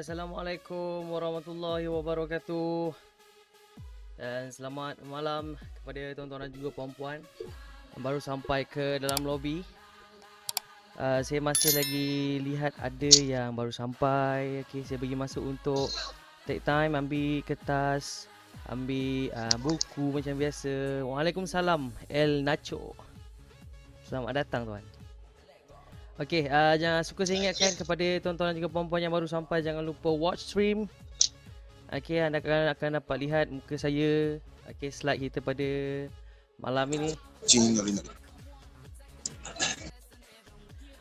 Assalamualaikum warahmatullahi wabarakatuh Dan selamat malam kepada tuan-tuan dan juga puan-puan Baru sampai ke dalam lobi uh, Saya masih lagi lihat ada yang baru sampai okay, Saya pergi masuk untuk take time Ambil kertas Ambil uh, buku macam biasa Waalaikumsalam El Nacho Selamat datang tuan Okey, uh, jangan suka saya ingatkan yes. kepada tuan-tuan dan juga puan yang baru sampai jangan lupa watch stream. Okey, anda akan akan dapat lihat muka saya. Okey, slide kita pada malam ini.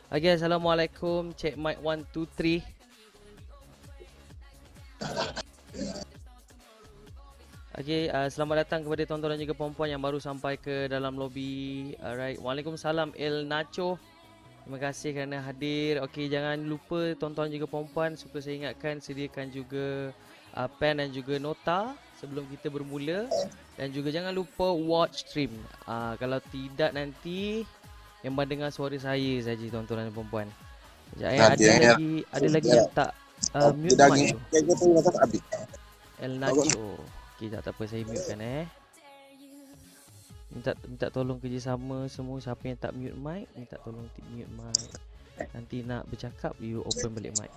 Okey, assalamualaikum. Check mic 1 2 3. Okey, uh, selamat datang kepada tuan-tuan dan juga puan yang baru sampai ke dalam lobi. Alright. Waalaikumsalam El Nacho. Terima kasih kerana hadir. Okey, jangan lupa tonton juga perempuan. Suka saya ingatkan sediakan juga uh, pen dan juga nota sebelum kita bermula. Dan juga jangan lupa watch stream. Uh, kalau tidak nanti yang mendengar suara saya saja tonton dan perempuan. Sekejap, eh, ada ya. lagi ada so, lagi yang tak uh, mute mic tu? El Nacho. Okey, tak, tak apa saya mute kan eh minta minta tolong kerjasama semua siapa yang tak mute mic minta tolong tip mute mic nanti nak bercakap you open balik mic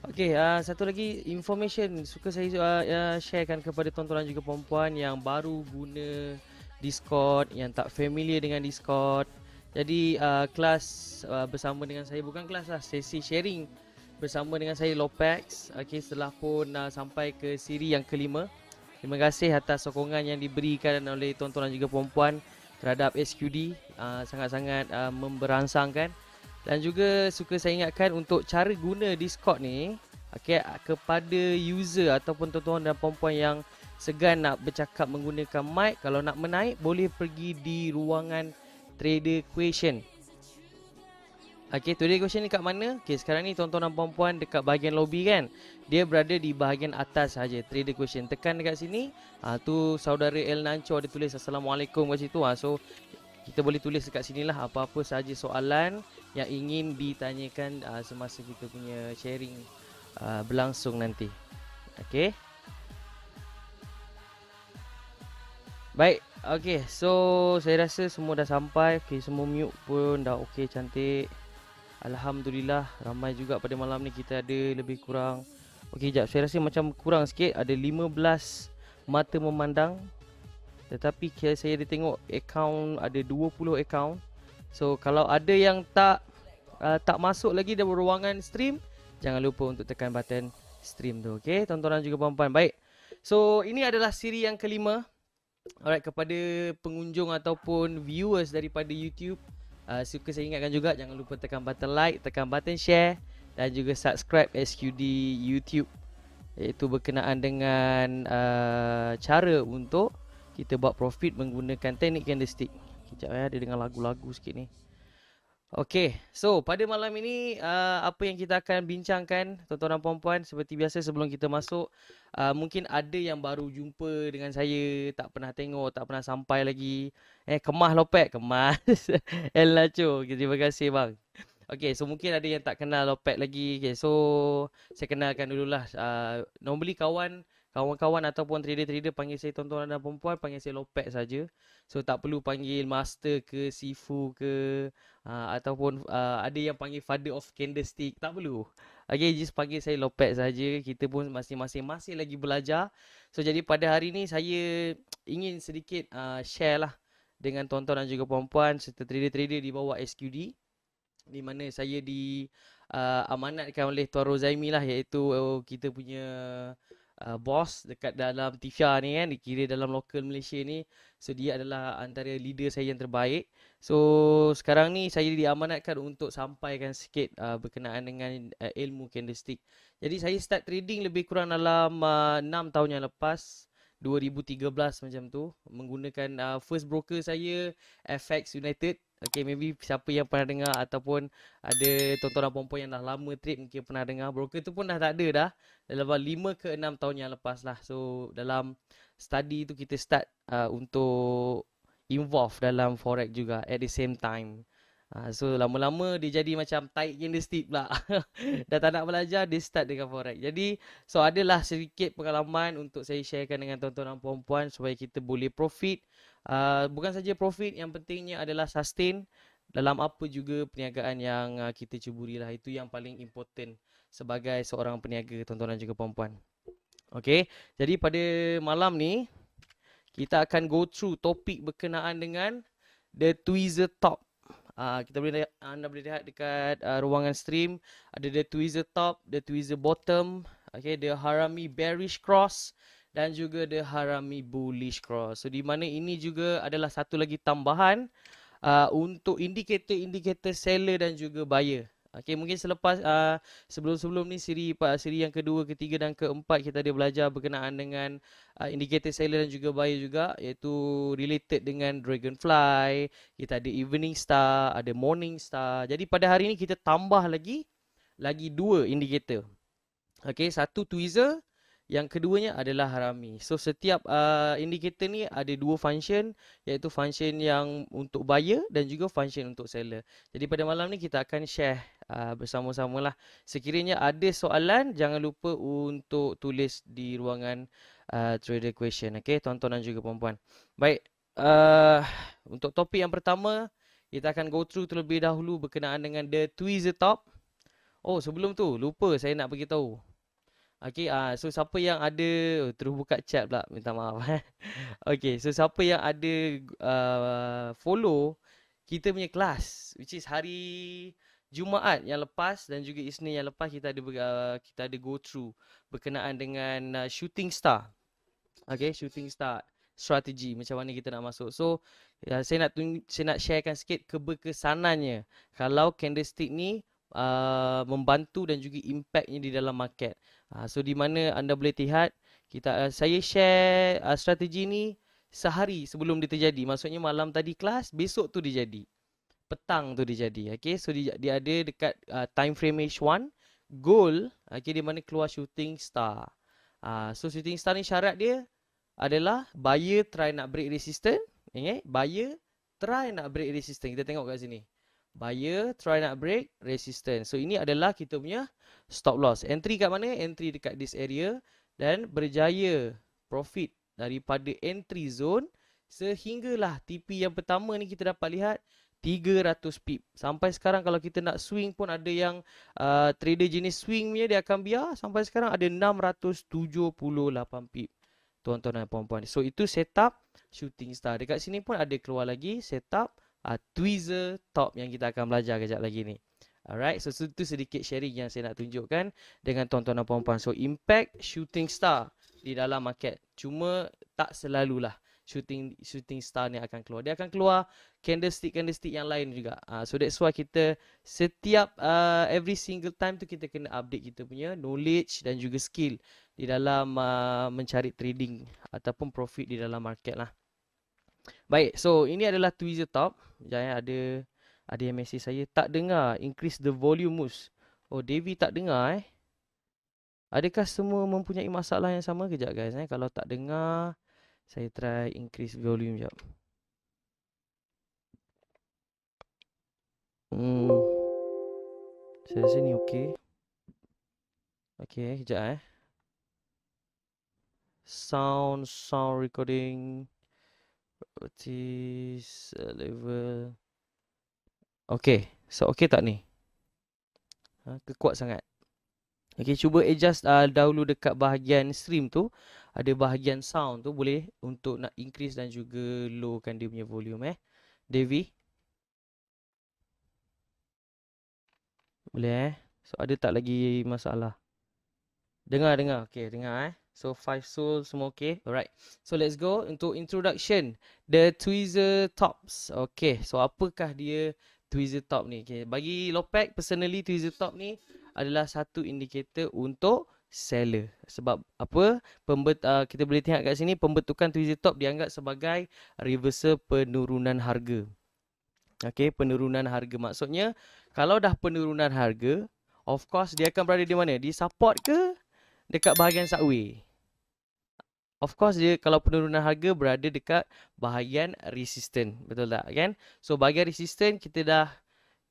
Okay, uh, ah, satu lagi information suka saya uh, uh, sharekan kepada tontonan juga perempuan yang baru guna Discord, yang tak familiar dengan Discord. Jadi uh, kelas uh, bersama dengan saya bukan kelas lah, sesi sharing bersama dengan saya Lopex okay, setelah pun uh, sampai ke siri yang kelima. Terima kasih atas sokongan yang diberikan oleh tuan-tuan dan juga puan-puan terhadap SQD. Uh, sangat-sangat uh, memberansangkan. Dan juga suka saya ingatkan untuk cara guna Discord ni okay, kepada user ataupun tuan-tuan dan puan-puan yang segan nak bercakap menggunakan mic. Kalau nak menaik boleh pergi di ruangan Trader Question. Okay, today question ni kat mana? Okay, sekarang ni tuan-tuan dan puan-puan dekat bahagian lobby kan? Dia berada di bahagian atas saja. Trader question. Tekan dekat sini. Ah ha, tu saudara El Nancho ada tulis Assalamualaikum kat situ. Ha. So, kita boleh tulis dekat sini lah apa-apa saja soalan yang ingin ditanyakan uh, semasa kita punya sharing uh, berlangsung nanti. Okay. Baik. Okay. So, saya rasa semua dah sampai. Okay, semua mute pun dah okay cantik. Alhamdulillah ramai juga pada malam ni kita ada lebih kurang Okey jap saya rasa macam kurang sikit ada 15 mata memandang tetapi saya ada tengok account ada 20 account so kalau ada yang tak uh, tak masuk lagi dalam ruangan stream jangan lupa untuk tekan button stream tu okey tontonan juga puan-puan baik so ini adalah siri yang kelima alright kepada pengunjung ataupun viewers daripada YouTube uh, suka saya ingatkan juga jangan lupa tekan button like, tekan button share dan juga subscribe SQD YouTube. Iaitu berkenaan dengan uh, cara untuk kita buat profit menggunakan teknik candlestick. Kejap ya, eh, ada dengan lagu-lagu sikit ni. Okay, so pada malam ini uh, apa yang kita akan bincangkan tuan-tuan dan puan-puan seperti biasa sebelum kita masuk uh, mungkin ada yang baru jumpa dengan saya tak pernah tengok tak pernah sampai lagi eh kemah lopek kemas El Nacho okay, terima kasih bang Okay, so mungkin ada yang tak kenal Lopet lagi. Okay, so saya kenalkan dululah. Uh, normally kawan Kawan-kawan ataupun trader-trader panggil saya tuan-tuan dan perempuan, panggil saya Lopek saja. So tak perlu panggil master ke sifu ke uh, ataupun uh, ada yang panggil father of candlestick, tak perlu. Okay, just panggil saya Lopek saja. Kita pun masing-masing masih lagi belajar. So jadi pada hari ini saya ingin sedikit uh, share lah dengan tuan-tuan dan juga perempuan serta trader-trader di bawah SQD di mana saya di uh, amanatkan oleh Tuan Rozaimi lah iaitu uh, kita punya uh, boss dekat dalam Tisha ni kan dikira dalam local Malaysia ni so dia adalah antara leader saya yang terbaik so sekarang ni saya diamanatkan untuk sampaikan sikit uh, berkenaan dengan uh, ilmu candlestick jadi saya start trading lebih kurang dalam uh, 6 tahun yang lepas 2013 macam tu menggunakan uh, first broker saya FX United Okay, maybe siapa yang pernah dengar ataupun ada tontonan perempuan yang dah lama trip mungkin pernah dengar. Broker tu pun dah tak ada dah. Dalam 5 ke 6 tahun yang lepas lah. So, dalam study tu kita start uh, untuk involve dalam forex juga at the same time. Ha, so lama-lama dia jadi macam tight yang dia steep pula. dah tak nak belajar, dia start dengan forex. Jadi, so adalah sedikit pengalaman untuk saya sharekan dengan tuan-tuan dan puan-puan supaya kita boleh profit. Uh, bukan saja profit, yang pentingnya adalah sustain dalam apa juga perniagaan yang uh, kita ceburilah. Itu yang paling important sebagai seorang peniaga tuan-tuan dan juga puan-puan. Okay, jadi pada malam ni, kita akan go through topik berkenaan dengan The Tweezer Top. Ah, kita boleh anda boleh lihat dekat uh, ruangan stream ada the tweezer top, the tweezer bottom, okay, the harami bearish cross dan juga the harami bullish cross. So di mana ini juga adalah satu lagi tambahan uh, untuk indikator-indikator seller dan juga buyer. Okey, mungkin selepas uh, sebelum-sebelum ni siri Pak siri yang kedua, ketiga dan keempat kita ada belajar berkenaan dengan uh, ah, indicator seller dan juga buyer juga iaitu related dengan dragonfly, kita ada evening star, ada morning star. Jadi pada hari ini kita tambah lagi lagi dua indicator. Okey, satu tweezer yang keduanya adalah harami. So setiap uh, indikator ni ada dua function iaitu function yang untuk buyer dan juga function untuk seller. Jadi pada malam ni kita akan share uh, bersama-sama lah. Sekiranya ada soalan jangan lupa untuk tulis di ruangan uh, trader question. Okay tuan-tuan dan juga puan Baik uh, untuk topik yang pertama kita akan go through terlebih dahulu berkenaan dengan the tweezer top. Oh sebelum tu lupa saya nak beritahu. Okay, uh, so siapa yang ada oh, Terus buka chat pula, minta maaf eh. Okay, so siapa yang ada uh, Follow Kita punya kelas Which is hari Jumaat yang lepas Dan juga Isnin yang lepas Kita ada uh, kita ada go through Berkenaan dengan uh, shooting star Okay, shooting star Strategi macam mana kita nak masuk So, uh, saya nak tun- saya nak sharekan sikit Keberkesanannya Kalau candlestick ni uh, membantu dan juga impactnya di dalam market. Uh, so di mana anda boleh lihat kita uh, saya share uh, strategi ni sehari sebelum dia terjadi. Maksudnya malam tadi kelas, besok tu dia jadi. Petang tu dia jadi. Okay, so dia, dia ada dekat uh, time frame H1. Goal, okay, di mana keluar shooting star. Uh, so shooting star ni syarat dia adalah buyer try nak break resistance. Okay, buyer try nak break resistance. Kita tengok kat sini buyer try nak break resistance. So ini adalah kita punya stop loss. Entry kat mana? Entry dekat this area dan berjaya profit daripada entry zone sehinggalah TP yang pertama ni kita dapat lihat 300 pip. Sampai sekarang kalau kita nak swing pun ada yang uh, trader jenis swing punya dia akan biar sampai sekarang ada 678 pip. Tuan-tuan dan puan-puan. So itu setup shooting star. Dekat sini pun ada keluar lagi setup uh, tweezer top yang kita akan belajar kejap lagi ni. Alright, so itu sedikit sharing yang saya nak tunjukkan dengan tuan-tuan dan puan-puan. So impact shooting star di dalam market. Cuma tak selalulah shooting shooting star ni akan keluar. Dia akan keluar candlestick candlestick yang lain juga. Uh, so that's why kita setiap uh, every single time tu kita kena update kita punya knowledge dan juga skill di dalam uh, mencari trading ataupun profit di dalam market lah. Baik, so ini adalah tweezer top. Jangan ada ada yang message saya tak dengar increase the volume mus. Oh, Devi tak dengar eh. Adakah semua mempunyai masalah yang sama kejap guys eh. Kalau tak dengar, saya try increase volume jap. Hmm. Saya rasa ni okey. Okey, kejap eh, eh. Sound sound recording properties uh, level okay, so okay tak ni ha kekuat sangat Okay, cuba adjust uh, dahulu dekat bahagian stream tu ada bahagian sound tu boleh untuk nak increase dan juga lowkan dia punya volume eh devi boleh eh so ada tak lagi masalah dengar dengar okay, dengar eh So five soul semua okay. Alright. So let's go untuk introduction. The tweezer tops. Okay. So apakah dia tweezer top ni? Okay. Bagi Lopek personally tweezer top ni adalah satu indikator untuk seller. Sebab apa? Pembet, uh, kita boleh tengok kat sini pembentukan tweezer top dianggap sebagai reversal penurunan harga. Okay. Penurunan harga maksudnya kalau dah penurunan harga of course dia akan berada di mana? Di support ke? Dekat bahagian subway. Of course dia kalau penurunan harga berada dekat bahagian resistant. Betul tak? Kan? So bahagian resistant kita dah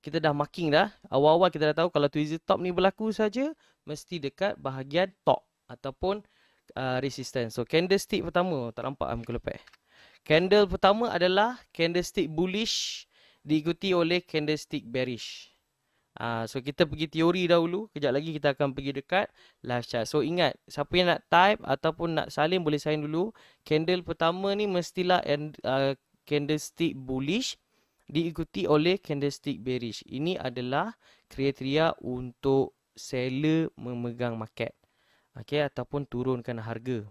kita dah marking dah. Awal-awal kita dah tahu kalau tweezer top ni berlaku saja mesti dekat bahagian top ataupun uh, resistance. So candlestick pertama tak nampak lah muka lepek. Candle pertama adalah candlestick bullish diikuti oleh candlestick bearish. Uh, so kita pergi teori dahulu, kejap lagi kita akan pergi dekat last chart. So ingat, siapa yang nak type ataupun nak salin boleh salin dulu. Candle pertama ni mestilah and, uh, candlestick bullish diikuti oleh candlestick bearish. Ini adalah kriteria untuk seller memegang market. Okay, ataupun turunkan harga.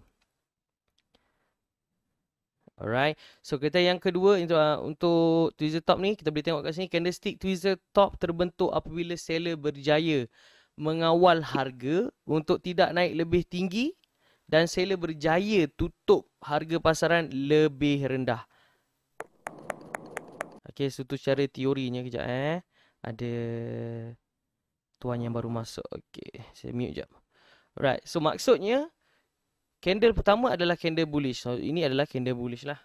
Alright. So kita yang kedua ah, untuk, tweezer top ni kita boleh tengok kat sini candlestick tweezer top terbentuk apabila seller berjaya mengawal harga untuk tidak naik lebih tinggi dan seller berjaya tutup harga pasaran lebih rendah. Okey, so tu cara teorinya kejap eh. Ada tuan yang baru masuk. Okey, saya mute jap. Alright, so maksudnya candle pertama adalah candle bullish. So ini adalah candle bullish lah.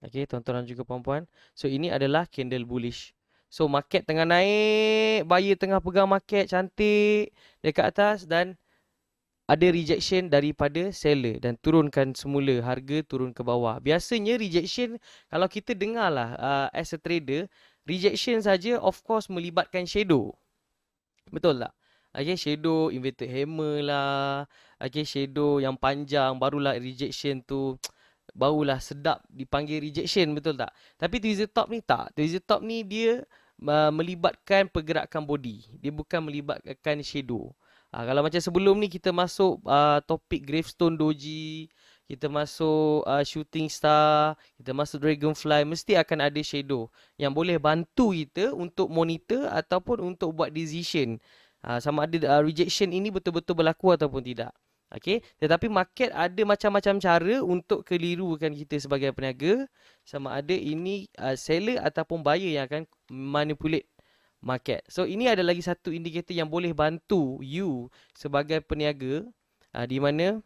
Okay, tuan-tuan juga puan-puan. So ini adalah candle bullish. So market tengah naik, buyer tengah pegang market cantik dekat atas dan ada rejection daripada seller dan turunkan semula harga turun ke bawah. Biasanya rejection kalau kita dengarlah uh, as a trader, rejection saja of course melibatkan shadow. Betul tak? Okay, shadow, inverted hammer lah, Okay, shadow yang panjang, barulah rejection tu Barulah sedap dipanggil rejection, betul tak? Tapi tweezer top ni tak Tweezer top ni dia uh, melibatkan pergerakan body Dia bukan melibatkan shadow uh, Kalau macam sebelum ni kita masuk uh, topik gravestone doji kita masuk uh, shooting star, kita masuk dragonfly, mesti akan ada shadow yang boleh bantu kita untuk monitor ataupun untuk buat decision uh, sama ada uh, rejection ini betul-betul berlaku ataupun tidak. Okay, tetapi market ada macam-macam cara untuk kelirukan kita sebagai peniaga sama ada ini uh, seller ataupun buyer yang akan manipulate market. So ini ada lagi satu indikator yang boleh bantu you sebagai peniaga uh, di mana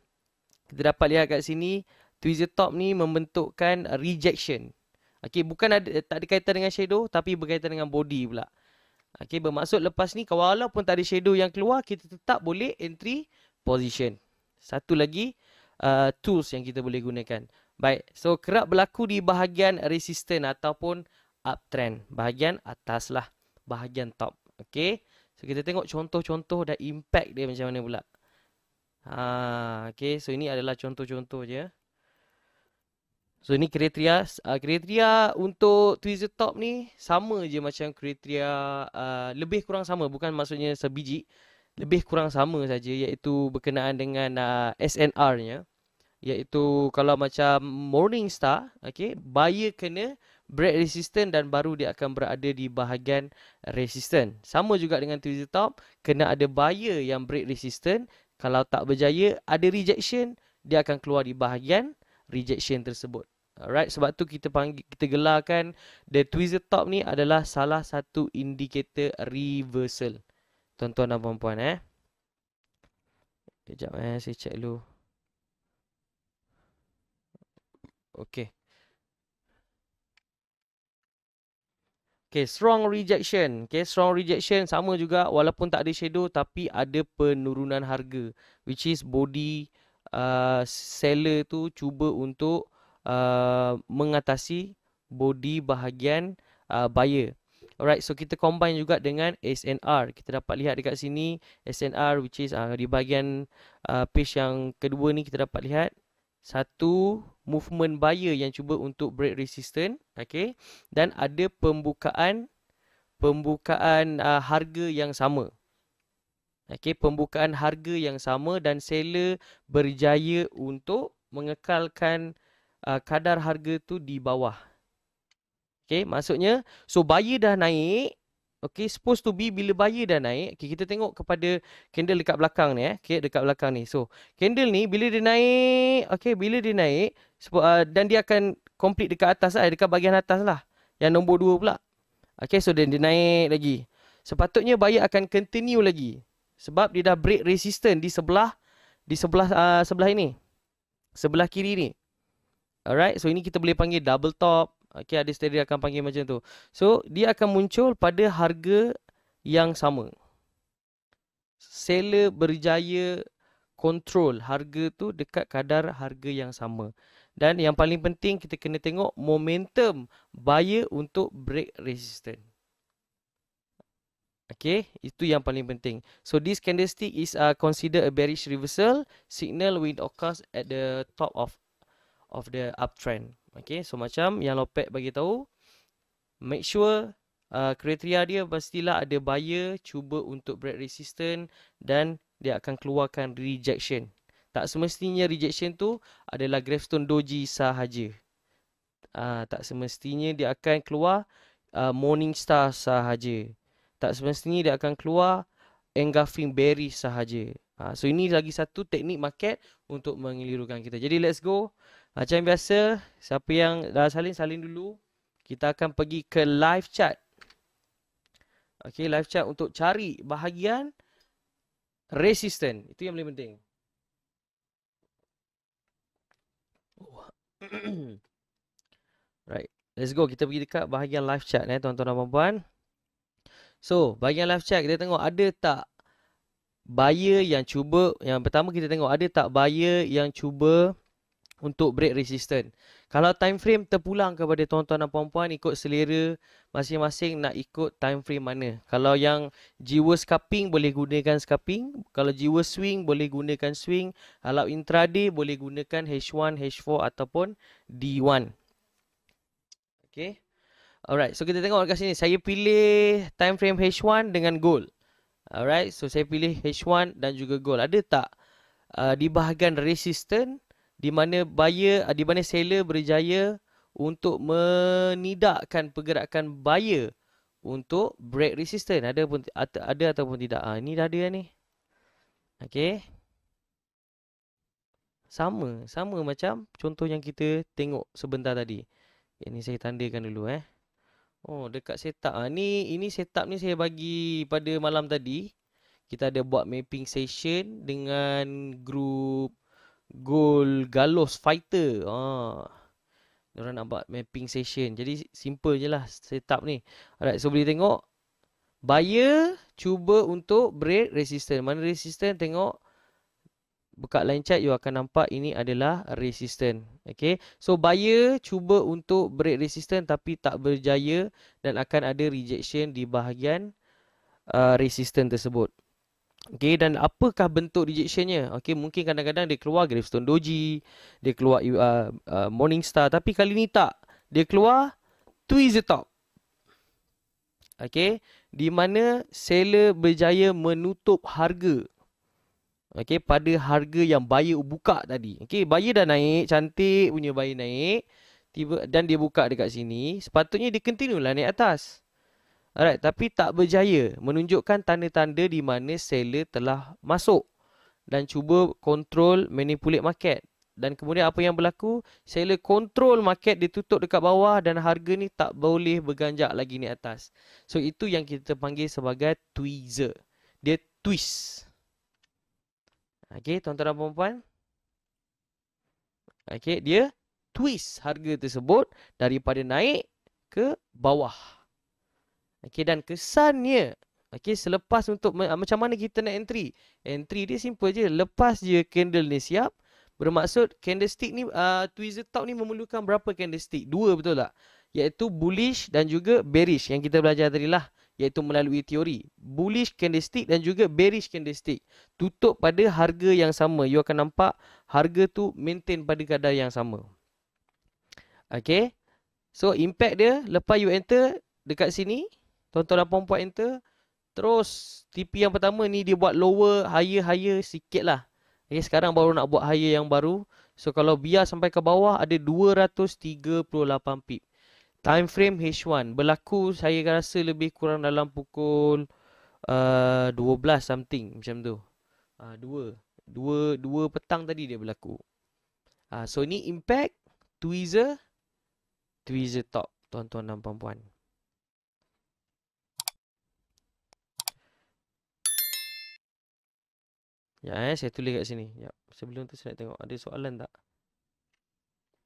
kita dapat lihat kat sini tweezer top ni membentukkan rejection. Okay, bukan ada tak ada kaitan dengan shadow tapi berkaitan dengan body pula. Okay, bermaksud lepas ni walaupun tak ada shadow yang keluar kita tetap boleh entry position satu lagi uh, tools yang kita boleh gunakan. Baik, so kerap berlaku di bahagian resistant ataupun uptrend. Bahagian atas lah, bahagian top. Okay, so kita tengok contoh-contoh dan impact dia macam mana pula. Ha, okay, so ini adalah contoh-contoh je. So ini kriteria uh, kriteria untuk tweezer top ni sama je macam kriteria uh, lebih kurang sama bukan maksudnya sebiji lebih kurang sama saja iaitu berkenaan dengan uh, ah, SNR-nya iaitu kalau macam morning star okey buyer kena break resistance dan baru dia akan berada di bahagian resistance. sama juga dengan twitter top kena ada buyer yang break resistance. kalau tak berjaya ada rejection dia akan keluar di bahagian rejection tersebut alright sebab tu kita panggil kita gelarkan the twitter top ni adalah salah satu indikator reversal tuan-tuan dan puan-puan eh. Kejap eh, saya check dulu. Okay. Okay, strong rejection. Okay, strong rejection sama juga walaupun tak ada shadow tapi ada penurunan harga. Which is body uh, seller tu cuba untuk uh, mengatasi body bahagian uh, buyer. Alright, so kita combine juga dengan SNR. Kita dapat lihat dekat sini SNR which is uh, di bahagian uh, page yang kedua ni kita dapat lihat satu movement buyer yang cuba untuk break resistance, okey. Dan ada pembukaan pembukaan uh, harga yang sama. Okey, pembukaan harga yang sama dan seller berjaya untuk mengekalkan uh, kadar harga tu di bawah. Okay, maksudnya, so bayi dah naik. Okay, supposed to be bila bayi dah naik. Okay, kita tengok kepada candle dekat belakang ni. Eh. Okay, dekat belakang ni. So, candle ni bila dia naik. Okay, bila dia naik. Uh, dan dia akan complete dekat atas lah. Dekat bahagian atas lah. Yang nombor dua pula. Okay, so then dia naik lagi. Sepatutnya bayi akan continue lagi. Sebab dia dah break resistance di sebelah. Di sebelah uh, sebelah ini. Sebelah kiri ni. Alright, so ini kita boleh panggil double top. Okey, ada steady akan panggil macam tu. So, dia akan muncul pada harga yang sama. Seller berjaya kontrol harga tu dekat kadar harga yang sama. Dan yang paling penting kita kena tengok momentum buyer untuk break resistance. Okay, itu yang paling penting. So this candlestick is uh, considered a bearish reversal signal with occurs at the top of of the uptrend. Okey, so macam yang lopet bagi tahu, make sure uh, kriteria dia pastilah ada buyer cuba untuk break resistance dan dia akan keluarkan rejection. Tak semestinya rejection tu adalah gravestone doji sahaja. Uh, tak semestinya dia akan keluar uh, morning star sahaja. Tak semestinya dia akan keluar engulfing berry sahaja. Uh, so ini lagi satu teknik market untuk mengelirukan kita. Jadi let's go. Macam biasa, siapa yang dah salin, salin dulu. Kita akan pergi ke live chat. Okay, live chat untuk cari bahagian resistant. Itu yang paling penting. right. Let's go. Kita pergi dekat bahagian live chat eh, tuan-tuan dan puan-puan. So, bahagian live chat kita tengok ada tak buyer yang cuba yang pertama kita tengok ada tak buyer yang cuba untuk break resistance. Kalau time frame terpulang kepada tuan-tuan dan puan-puan ikut selera masing-masing nak ikut time frame mana. Kalau yang jiwa scalping boleh gunakan scalping, kalau jiwa swing boleh gunakan swing, kalau intraday boleh gunakan H1, H4 ataupun D1. Okay. Alright, so kita tengok dekat sini. Saya pilih time frame H1 dengan gold. Alright, so saya pilih H1 dan juga gold. Ada tak uh, di bahagian resistance di mana buyer ah, di mana seller berjaya untuk menidakkan pergerakan buyer untuk break resistance ada pun ada, ada ataupun tidak ah ha, ni dah ada ni okey sama sama macam contoh yang kita tengok sebentar tadi ini saya tandakan dulu eh oh dekat setup ah ha, ni ini setup ni saya bagi pada malam tadi kita ada buat mapping session dengan group Gol Galos Fighter. Ah. Diorang nak buat mapping session. Jadi simple je lah setup ni. Alright, so boleh tengok. Buyer cuba untuk break resistance. Mana resistance tengok. Buka line chart, you akan nampak ini adalah resistant. Okay. So, buyer cuba untuk break resistant tapi tak berjaya dan akan ada rejection di bahagian uh, resistant tersebut. Okay, dan apakah bentuk rejectionnya? Okay, mungkin kadang-kadang dia keluar gravestone doji, dia keluar uh, uh, morning star, tapi kali ni tak. Dia keluar twist top. Okay, di mana seller berjaya menutup harga. Okay, pada harga yang buyer buka tadi. Okay, buyer dah naik, cantik punya buyer naik. Tiba, dan dia buka dekat sini. Sepatutnya dia continue lah naik atas. Alright, tapi tak berjaya menunjukkan tanda-tanda di mana seller telah masuk dan cuba kontrol manipulate market. Dan kemudian apa yang berlaku? Seller kontrol market ditutup dekat bawah dan harga ni tak boleh berganjak lagi ni atas. So itu yang kita panggil sebagai tweezer. Dia twist. Okay, tuan-tuan dan perempuan. Okay, dia twist harga tersebut daripada naik ke bawah. Okay dan kesannya okay selepas untuk ah, macam mana kita nak entry? Entry dia simple je lepas je candle ni siap bermaksud candlestick ni uh, tweezer top ni memerlukan berapa candlestick? Dua betul tak? iaitu bullish dan juga bearish yang kita belajar tadi lah iaitu melalui teori bullish candlestick dan juga bearish candlestick tutup pada harga yang sama you akan nampak harga tu maintain pada kadar yang sama Okay, so impact dia lepas you enter dekat sini Tuan-tuan dan puan-puan enter. Terus TP yang pertama ni dia buat lower higher-higher sikit lah. Okay, sekarang baru nak buat higher yang baru. So kalau biar sampai ke bawah ada 238 pip. Time frame H1 berlaku saya rasa lebih kurang dalam pukul uh, 12 something macam tu. Ah uh, 2 petang tadi dia berlaku. uh, so ni impact tweezer tweezer top tuan-tuan dan puan-puan. Ya, eh, saya tulis kat sini. Ya, sebelum tu saya nak tengok ada soalan tak?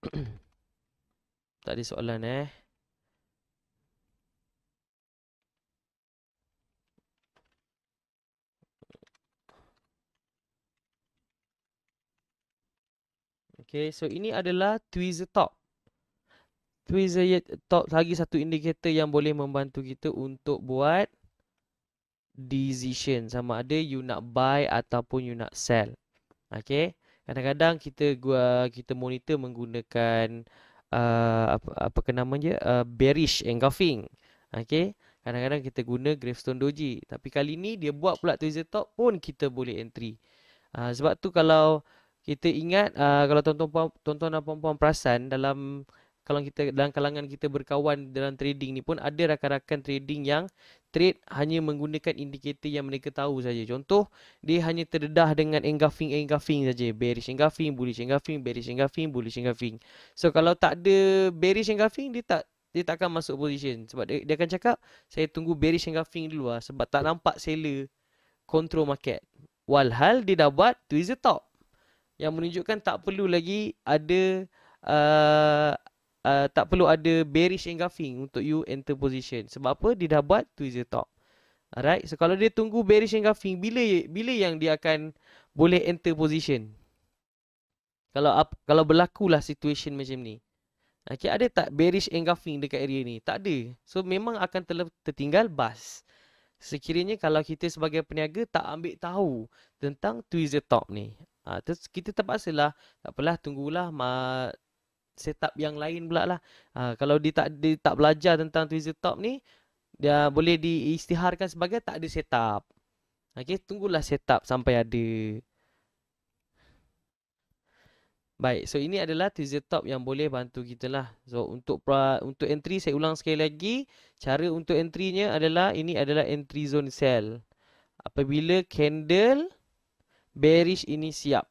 tak ada soalan eh. Okay, so ini adalah tweezer top. Tweezer top lagi satu indikator yang boleh membantu kita untuk buat decision sama ada you nak buy ataupun you nak sell. Okay. Kadang-kadang kita gua kita monitor menggunakan uh, apa apa ke nama je uh, bearish engulfing. Okay. Kadang-kadang kita guna gravestone doji. Tapi kali ni dia buat pula tweezer top pun kita boleh entry. Uh, sebab tu kalau kita ingat uh, kalau tuan-tuan dan puan-puan perasan dalam kalau kita dalam kalangan kita berkawan dalam trading ni pun ada rakan-rakan trading yang trade hanya menggunakan indikator yang mereka tahu saja. Contoh, dia hanya terdedah dengan engulfing engulfing saja. Bearish engulfing, bullish engulfing, bearish engulfing, bullish engulfing. So kalau tak ada bearish engulfing, dia tak dia takkan masuk position sebab dia, dia akan cakap saya tunggu bearish engulfing dulu lah sebab tak nampak seller control market. Walhal dia dah buat twist the top yang menunjukkan tak perlu lagi ada uh, uh, tak perlu ada bearish engulfing untuk you enter position. Sebab apa? Dia dah buat tweezer top. Alright. So kalau dia tunggu bearish engulfing, bila bila yang dia akan boleh enter position? Kalau kalau berlakulah situation macam ni. Okay, ada tak bearish engulfing dekat area ni? Tak ada. So memang akan ter- tertinggal bas. Sekiranya kalau kita sebagai peniaga tak ambil tahu tentang tweezer top ni. Ha, terus kita terpaksa lah, tak apalah tunggulah setup yang lain pula lah. Ha, kalau dia tak, dia tak belajar tentang tweezer top ni, dia boleh diistiharkan sebagai tak ada setup. Ha, okay tunggulah setup sampai ada. Baik, so ini adalah tweezer top yang boleh bantu kita lah. So untuk pra, untuk entry saya ulang sekali lagi, cara untuk entrynya adalah ini adalah entry zone sell. Apabila candle bearish ini siap.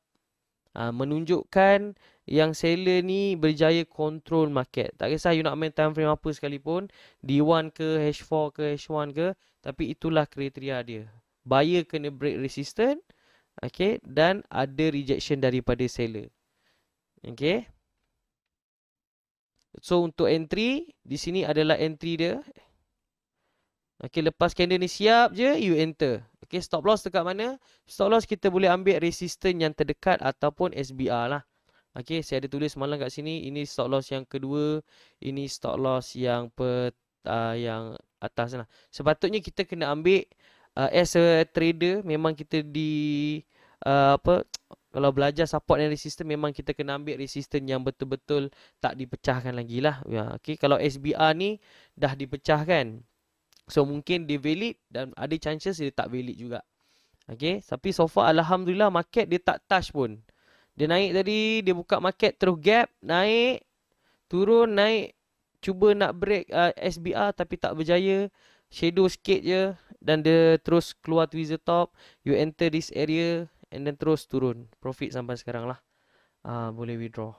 Ha, menunjukkan yang seller ni berjaya control market. Tak kisah you nak main time frame apa sekalipun, D1 ke H4 ke H1 ke, tapi itulah kriteria dia. Buyer kena break resistance, okay, dan ada rejection daripada seller. Okay. So untuk entry, di sini adalah entry dia. Okay, lepas candle ni siap je, you enter. Okay, stop loss dekat mana? Stop loss kita boleh ambil resistance yang terdekat ataupun SBR lah. Okay, saya ada tulis malam kat sini. Ini stop loss yang kedua. Ini stop loss yang per, uh, ah, yang atas lah. Sepatutnya kita kena ambil uh, as a trader. Memang kita di uh, apa? Kalau belajar support dan resistance memang kita kena ambil resistance yang betul-betul tak dipecahkan lagi lah. Ya, okay. Kalau SBR ni dah dipecahkan. So mungkin dia valid dan ada chances dia tak valid juga. Okay. Tapi so far Alhamdulillah market dia tak touch pun. Dia naik tadi, dia buka market terus gap, naik, turun, naik, cuba nak break uh, SBR tapi tak berjaya. Shadow sikit je dan dia terus keluar tweezer top, you enter this area and then terus turun. Profit sampai sekarang lah. Uh, boleh withdraw.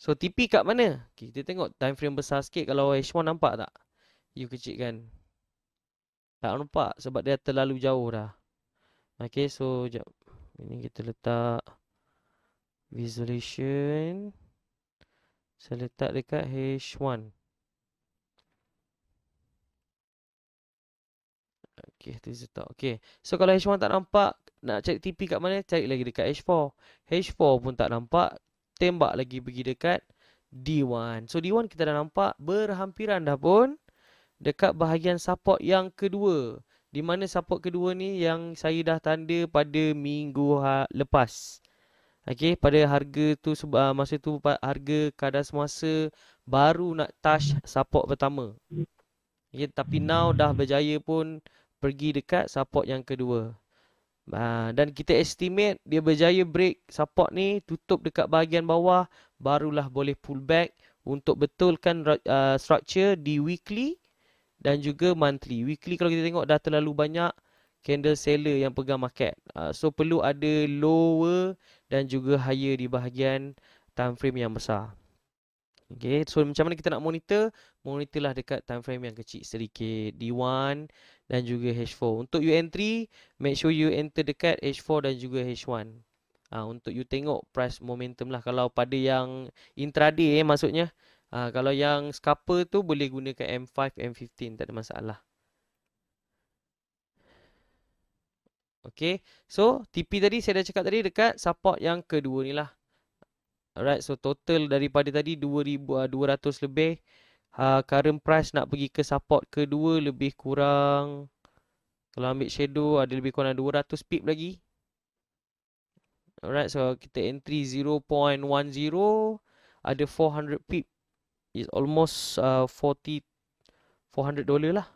So TP kat mana? Okay, kita tengok time frame besar sikit kalau H1 nampak tak? You kecilkan. Tak nampak sebab dia terlalu jauh dah. Okay, so jap ini kita letak visualization saya letak dekat H1 ok tu saya letak ok so kalau H1 tak nampak nak cari TP kat mana cari lagi dekat H4 H4 pun tak nampak tembak lagi pergi dekat D1 so D1 kita dah nampak berhampiran dah pun dekat bahagian support yang kedua di mana support kedua ni yang saya dah tanda pada minggu ha, lepas. Okey, pada harga tu sebab ah, masa tu harga kadar semasa baru nak touch support pertama. Okay, tapi now dah berjaya pun pergi dekat support yang kedua. Ah, dan kita estimate dia berjaya break support ni tutup dekat bahagian bawah barulah boleh pull back untuk betulkan ah, structure di weekly dan juga monthly. Weekly kalau kita tengok dah terlalu banyak candle seller yang pegang market. Uh, so perlu ada lower dan juga higher di bahagian time frame yang besar. Okay, so macam mana kita nak monitor? Monitorlah dekat time frame yang kecil sedikit. D1 dan juga H4. Untuk you entry, make sure you enter dekat H4 dan juga H1. Ha, ah, untuk you tengok price momentum lah. Kalau pada yang intraday eh, maksudnya. Ha, kalau yang scupper tu boleh gunakan M5, M15. Tak ada masalah. Okay. So, TP tadi saya dah cakap tadi dekat support yang kedua ni lah. Alright. So, total daripada tadi 2,200 ah, lebih. Ha, current price nak pergi ke support kedua lebih kurang. Kalau ambil shadow ada lebih kurang 200 pip lagi. Alright. So, kita entry 0.10. Ada 400 pip is almost uh, 40 dollar lah.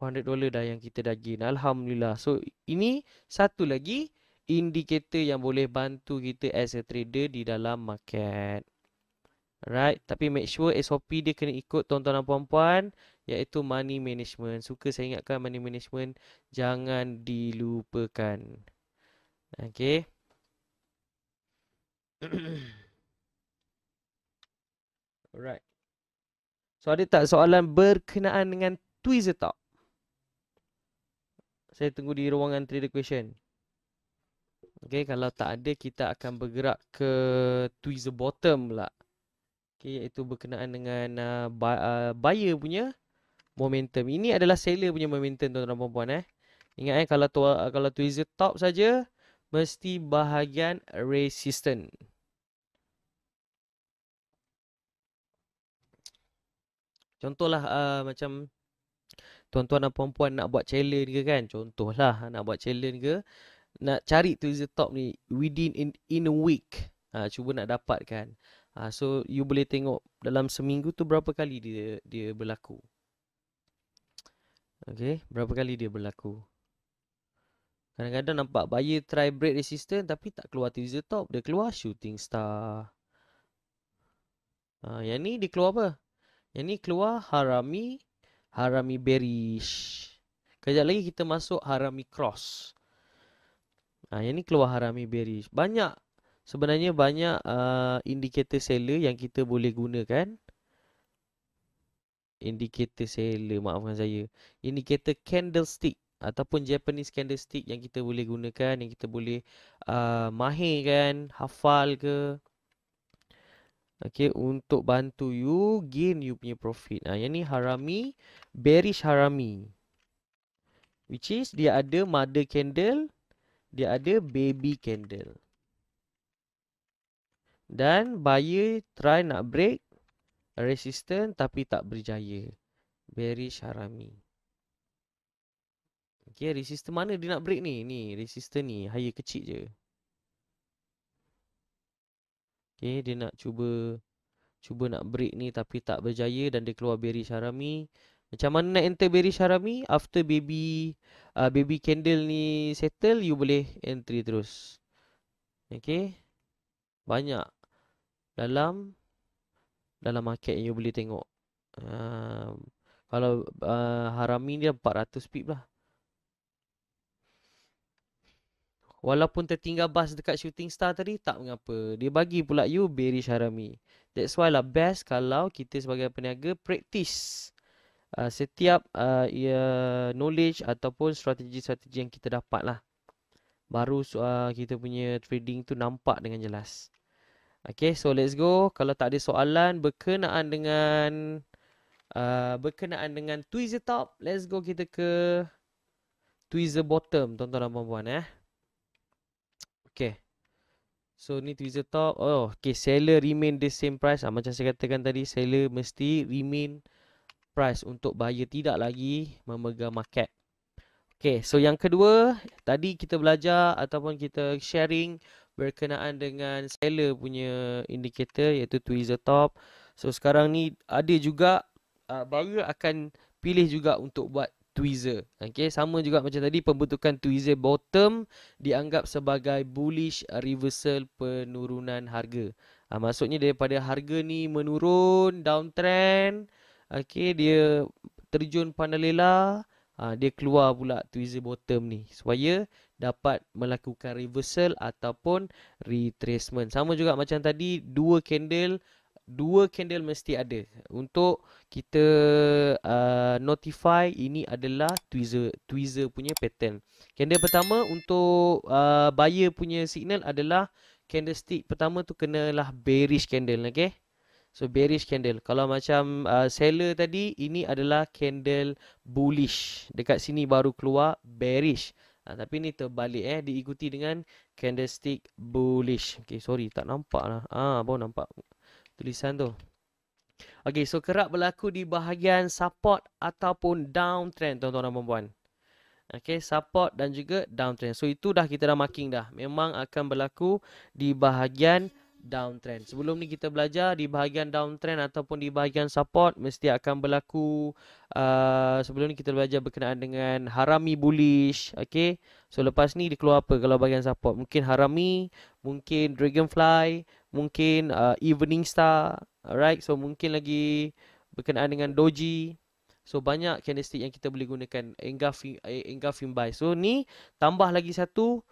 400 dollar dah yang kita dah gain. Alhamdulillah. So ini satu lagi indikator yang boleh bantu kita as a trader di dalam market. Right, tapi make sure SOP dia kena ikut tuan-tuan dan puan-puan iaitu money management. Suka saya ingatkan money management jangan dilupakan. Okay. Alright. So ada tak soalan berkenaan dengan tweezer top? Saya tunggu di ruangan 3D question. Okay, kalau tak ada kita akan bergerak ke tweezer bottom pula. Okay, iaitu berkenaan dengan uh, uh, buyer punya momentum. Ini adalah seller punya momentum tuan-tuan dan puan-puan eh. Ingat eh, kalau, uh, kalau tweezer top saja mesti bahagian resistance. Contohlah uh, macam tuan-tuan dan puan-puan nak buat challenge ke kan. Contohlah ah, nak buat challenge ke. Nak cari to the top ni within in, in a week. Uh, cuba nak dapatkan. Uh, so you boleh tengok dalam seminggu tu berapa kali dia dia berlaku. Okay, berapa kali dia berlaku. Kadang-kadang nampak buyer try break resistance tapi tak keluar to the top. Dia keluar shooting star. Uh, yang ni dia keluar apa? Yang ni keluar harami harami bearish. Kejap lagi kita masuk harami cross. Ha, yang ni keluar harami bearish. Banyak sebenarnya banyak uh, indikator seller yang kita boleh gunakan. Indikator seller, maafkan saya. Indikator candlestick ataupun Japanese candlestick yang kita boleh gunakan yang kita boleh uh, mahir kan hafal ke Okay, untuk bantu you gain you punya profit. Ha, yang ni harami, bearish harami. Which is dia ada mother candle, dia ada baby candle. Dan buyer try nak break resistance tapi tak berjaya. Bearish harami. Okay, resistance mana dia nak break ni? Ni, resistance ni. Higher kecil je. Okay, dia nak cuba cuba nak break ni tapi tak berjaya dan dia keluar bearish harami. Macam mana nak enter bearish harami? After baby uh, baby candle ni settle, you boleh entry terus. Okay. Banyak dalam dalam market yang you boleh tengok. Uh, kalau uh, harami ni 400 pip lah. Walaupun tertinggal bas dekat shooting star tadi, tak mengapa. Dia bagi pula you bearish harami. That's why lah best kalau kita sebagai peniaga practice uh, ah, setiap uh, ya, knowledge ataupun strategi-strategi yang kita dapat lah. Baru uh, kita punya trading tu nampak dengan jelas. Okay, so let's go. Kalau tak ada soalan berkenaan dengan uh, berkenaan dengan tweezer top, let's go kita ke tweezer bottom, tuan-tuan dan puan-puan. Eh. Okay. So ni tweezer top. Oh, okay. Seller remain the same price. Ah, macam saya katakan tadi, seller mesti remain price untuk buyer tidak lagi memegang market. Okay. So yang kedua, tadi kita belajar ataupun kita sharing berkenaan dengan seller punya indikator iaitu tweezer top. So sekarang ni ada juga uh, ah, buyer akan pilih juga untuk buat tweezer. Okey, sama juga macam tadi pembentukan tweezer bottom dianggap sebagai bullish reversal penurunan harga. Ha, maksudnya daripada harga ni menurun downtrend, okey dia terjun panalela, ha, ah, dia keluar pula tweezer bottom ni supaya dapat melakukan reversal ataupun retracement. Sama juga macam tadi dua candle dua candle mesti ada untuk kita uh, notify ini adalah tweezer tweezer punya pattern. Candle pertama untuk uh, buyer punya signal adalah candlestick pertama tu kenalah bearish candle okey. So bearish candle. Kalau macam uh, seller tadi ini adalah candle bullish. Dekat sini baru keluar bearish. Ha, tapi ni terbalik eh diikuti dengan candlestick bullish. Okey sorry tak nampaklah. Ah ha, baru nampak tulisan tu. Okey, so kerap berlaku di bahagian support ataupun downtrend tuan-tuan dan puan-puan. Okey, support dan juga downtrend. So itu dah kita dah marking dah. Memang akan berlaku di bahagian downtrend. Sebelum ni kita belajar di bahagian downtrend ataupun di bahagian support mesti akan berlaku uh, sebelum ni kita belajar berkenaan dengan harami bullish. Okey. So lepas ni dia keluar apa kalau bahagian support? Mungkin harami, mungkin dragonfly, mungkin uh, Evening Star, alright. So mungkin lagi berkenaan dengan Doji. So banyak candlestick yang kita boleh gunakan engraving eh, buy. So ni tambah lagi satu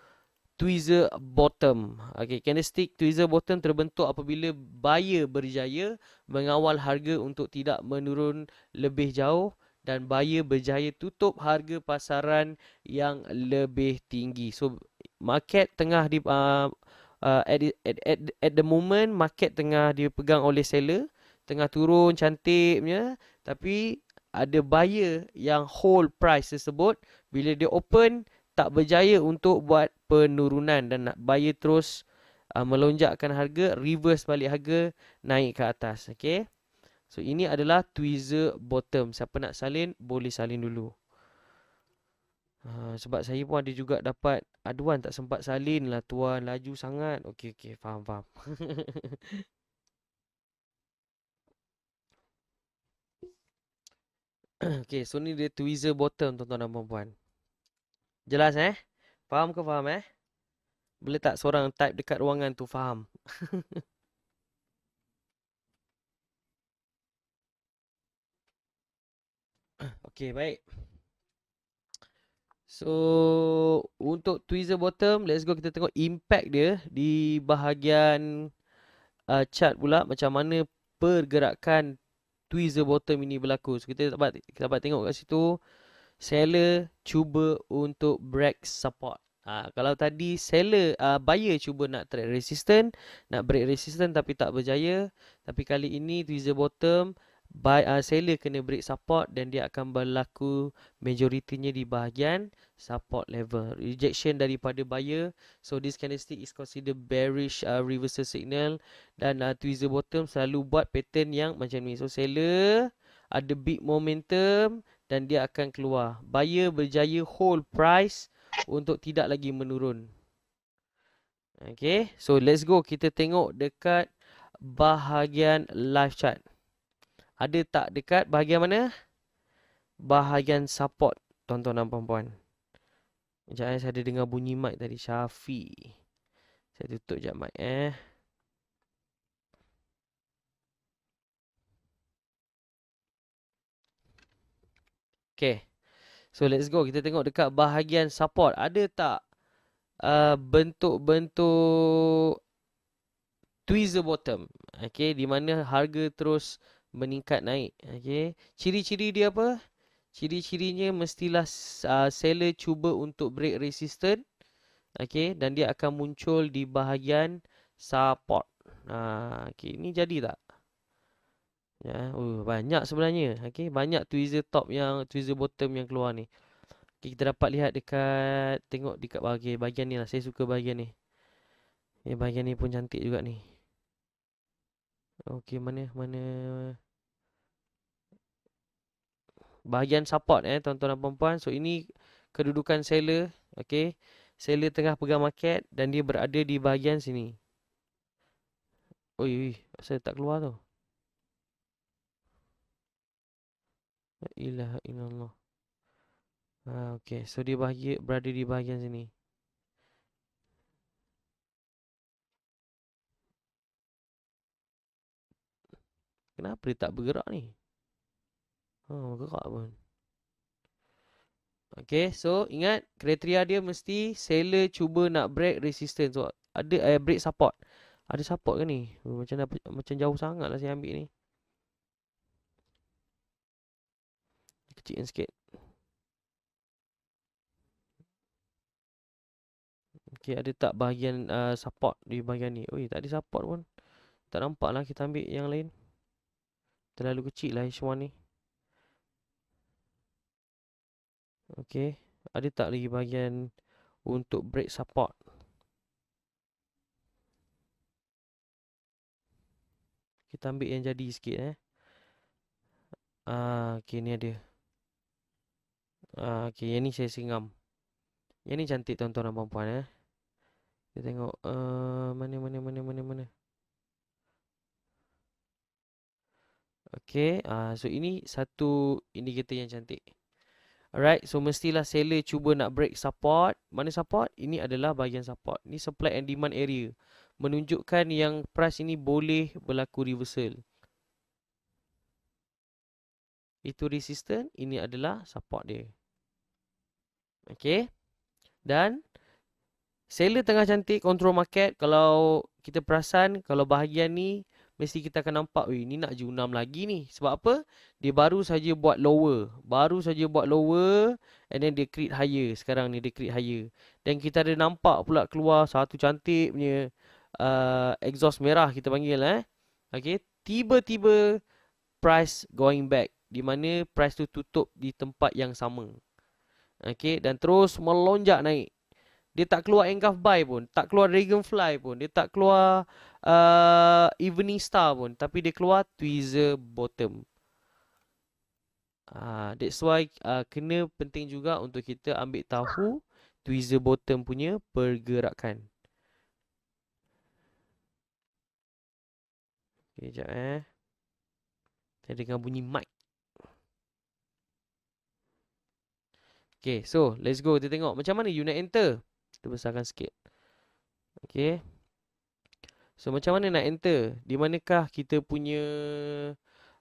tweezer bottom. Okay, candlestick tweezer bottom terbentuk apabila buyer berjaya mengawal harga untuk tidak menurun lebih jauh dan buyer berjaya tutup harga pasaran yang lebih tinggi. So market tengah di uh, Uh, at, at, at, at the moment market tengah dipegang oleh seller tengah turun cantiknya tapi ada buyer yang hold price tersebut bila dia open tak berjaya untuk buat penurunan dan nak buyer terus uh, melonjakkan harga reverse balik harga naik ke atas Okay, so ini adalah tweezer bottom siapa nak salin boleh salin dulu Uh, sebab saya pun ada juga dapat aduan tak sempat salin lah tuan laju sangat. Okey okey faham faham. okey so ni dia tweezer bottom tuan-tuan dan puan-puan. Jelas eh? Faham ke faham eh? Boleh tak seorang type dekat ruangan tu faham? okey baik. So untuk tweezer bottom let's go kita tengok impact dia di bahagian uh, chart pula macam mana pergerakan tweezer bottom ini berlaku. So kita dapat kita dapat tengok kat situ seller cuba untuk break support. Uh, kalau tadi seller uh, buyer cuba nak trade resistance, nak break resistance tapi tak berjaya, tapi kali ini tweezer bottom buy, uh, seller kena break support dan dia akan berlaku majoritinya di bahagian support level. Rejection daripada buyer. So this candlestick is considered bearish uh, reversal signal dan uh, tweezer bottom selalu buat pattern yang macam ni. So seller ada big momentum dan dia akan keluar. Buyer berjaya hold price untuk tidak lagi menurun. Okay, so let's go. Kita tengok dekat bahagian live chart. Ada tak dekat bahagian mana? Bahagian support tuan-tuan dan puan-puan. Sekejap eh, saya ada dengar bunyi mic tadi. Syafi. Saya tutup sekejap mic eh. Okay. So let's go. Kita tengok dekat bahagian support. Ada tak uh, bentuk-bentuk uh, tweezer bottom? Okay. Di mana harga terus meningkat naik. Okey. Ciri-ciri dia apa? Ciri-cirinya mestilah uh, seller cuba untuk break resistance, Okey, dan dia akan muncul di bahagian support. Ha, uh, okey, ni jadi tak? Ya, uh, banyak sebenarnya. Okey, banyak tweezer top yang tweezer bottom yang keluar ni. Okay, kita dapat lihat dekat tengok dekat bahagian bahagian ni lah. Saya suka bahagian ni. Eh, bahagian ni pun cantik juga ni. Okey, mana mana bahagian support eh tuan-tuan dan puan-puan. So ini kedudukan seller, okey. Seller tengah pegang market dan dia berada di bahagian sini. Oi, oi, saya tak keluar tu. La ilaha illallah. Ha, okey. So dia bahagian berada di bahagian sini. Kenapa dia tak bergerak ni? Ha, hmm, bergerak pun. Okay, so ingat kriteria dia mesti seller cuba nak break resistance. So, ada eh, break support. Ada support ke ni? Hmm, macam macam jauh sangat lah saya ambil ni. Kecilkan sikit. Okay, ada tak bahagian uh, support di bahagian ni? Ui, tak ada support pun. Tak nampak lah kita ambil yang lain. Terlalu kecil lah H1 ni. Okay. Ada tak lagi bahagian untuk brake support? Kita ambil yang jadi sikit eh. Ah, okay, ni ada. Ah, okay, yang ni saya singam. Yang ni cantik tuan-tuan dan puan-puan eh. Kita tengok mana-mana-mana-mana-mana. Uh, okay, ah, so ini satu indikator yang cantik. Alright, so mestilah seller cuba nak break support. Mana support? Ini adalah bahagian support. Ini supply and demand area. Menunjukkan yang price ini boleh berlaku reversal. Itu resistance, ini adalah support dia. Okay. Dan, seller tengah cantik control market. Kalau kita perasan, kalau bahagian ni, mesti kita akan nampak weh ni nak je enam lagi ni sebab apa dia baru saja buat lower baru saja buat lower and then dia create higher sekarang ni dia create higher dan kita ada nampak pula keluar satu cantik punya uh, exhaust merah kita panggil eh okey tiba-tiba price going back di mana price tu tutup di tempat yang sama okey dan terus melonjak naik dia tak keluar engulf Buy pun. Tak keluar Dragonfly pun. Dia tak keluar uh, Evening Star pun. Tapi dia keluar Tweezer Bottom. Uh, that's why uh, kena penting juga untuk kita ambil tahu Tweezer Bottom punya pergerakan. Okay, sekejap eh. Saya dengar bunyi mic. Okay, so let's go. Kita tengok macam mana unit enter. Kita besarkan sikit. Okay. So macam mana nak enter? Di manakah kita punya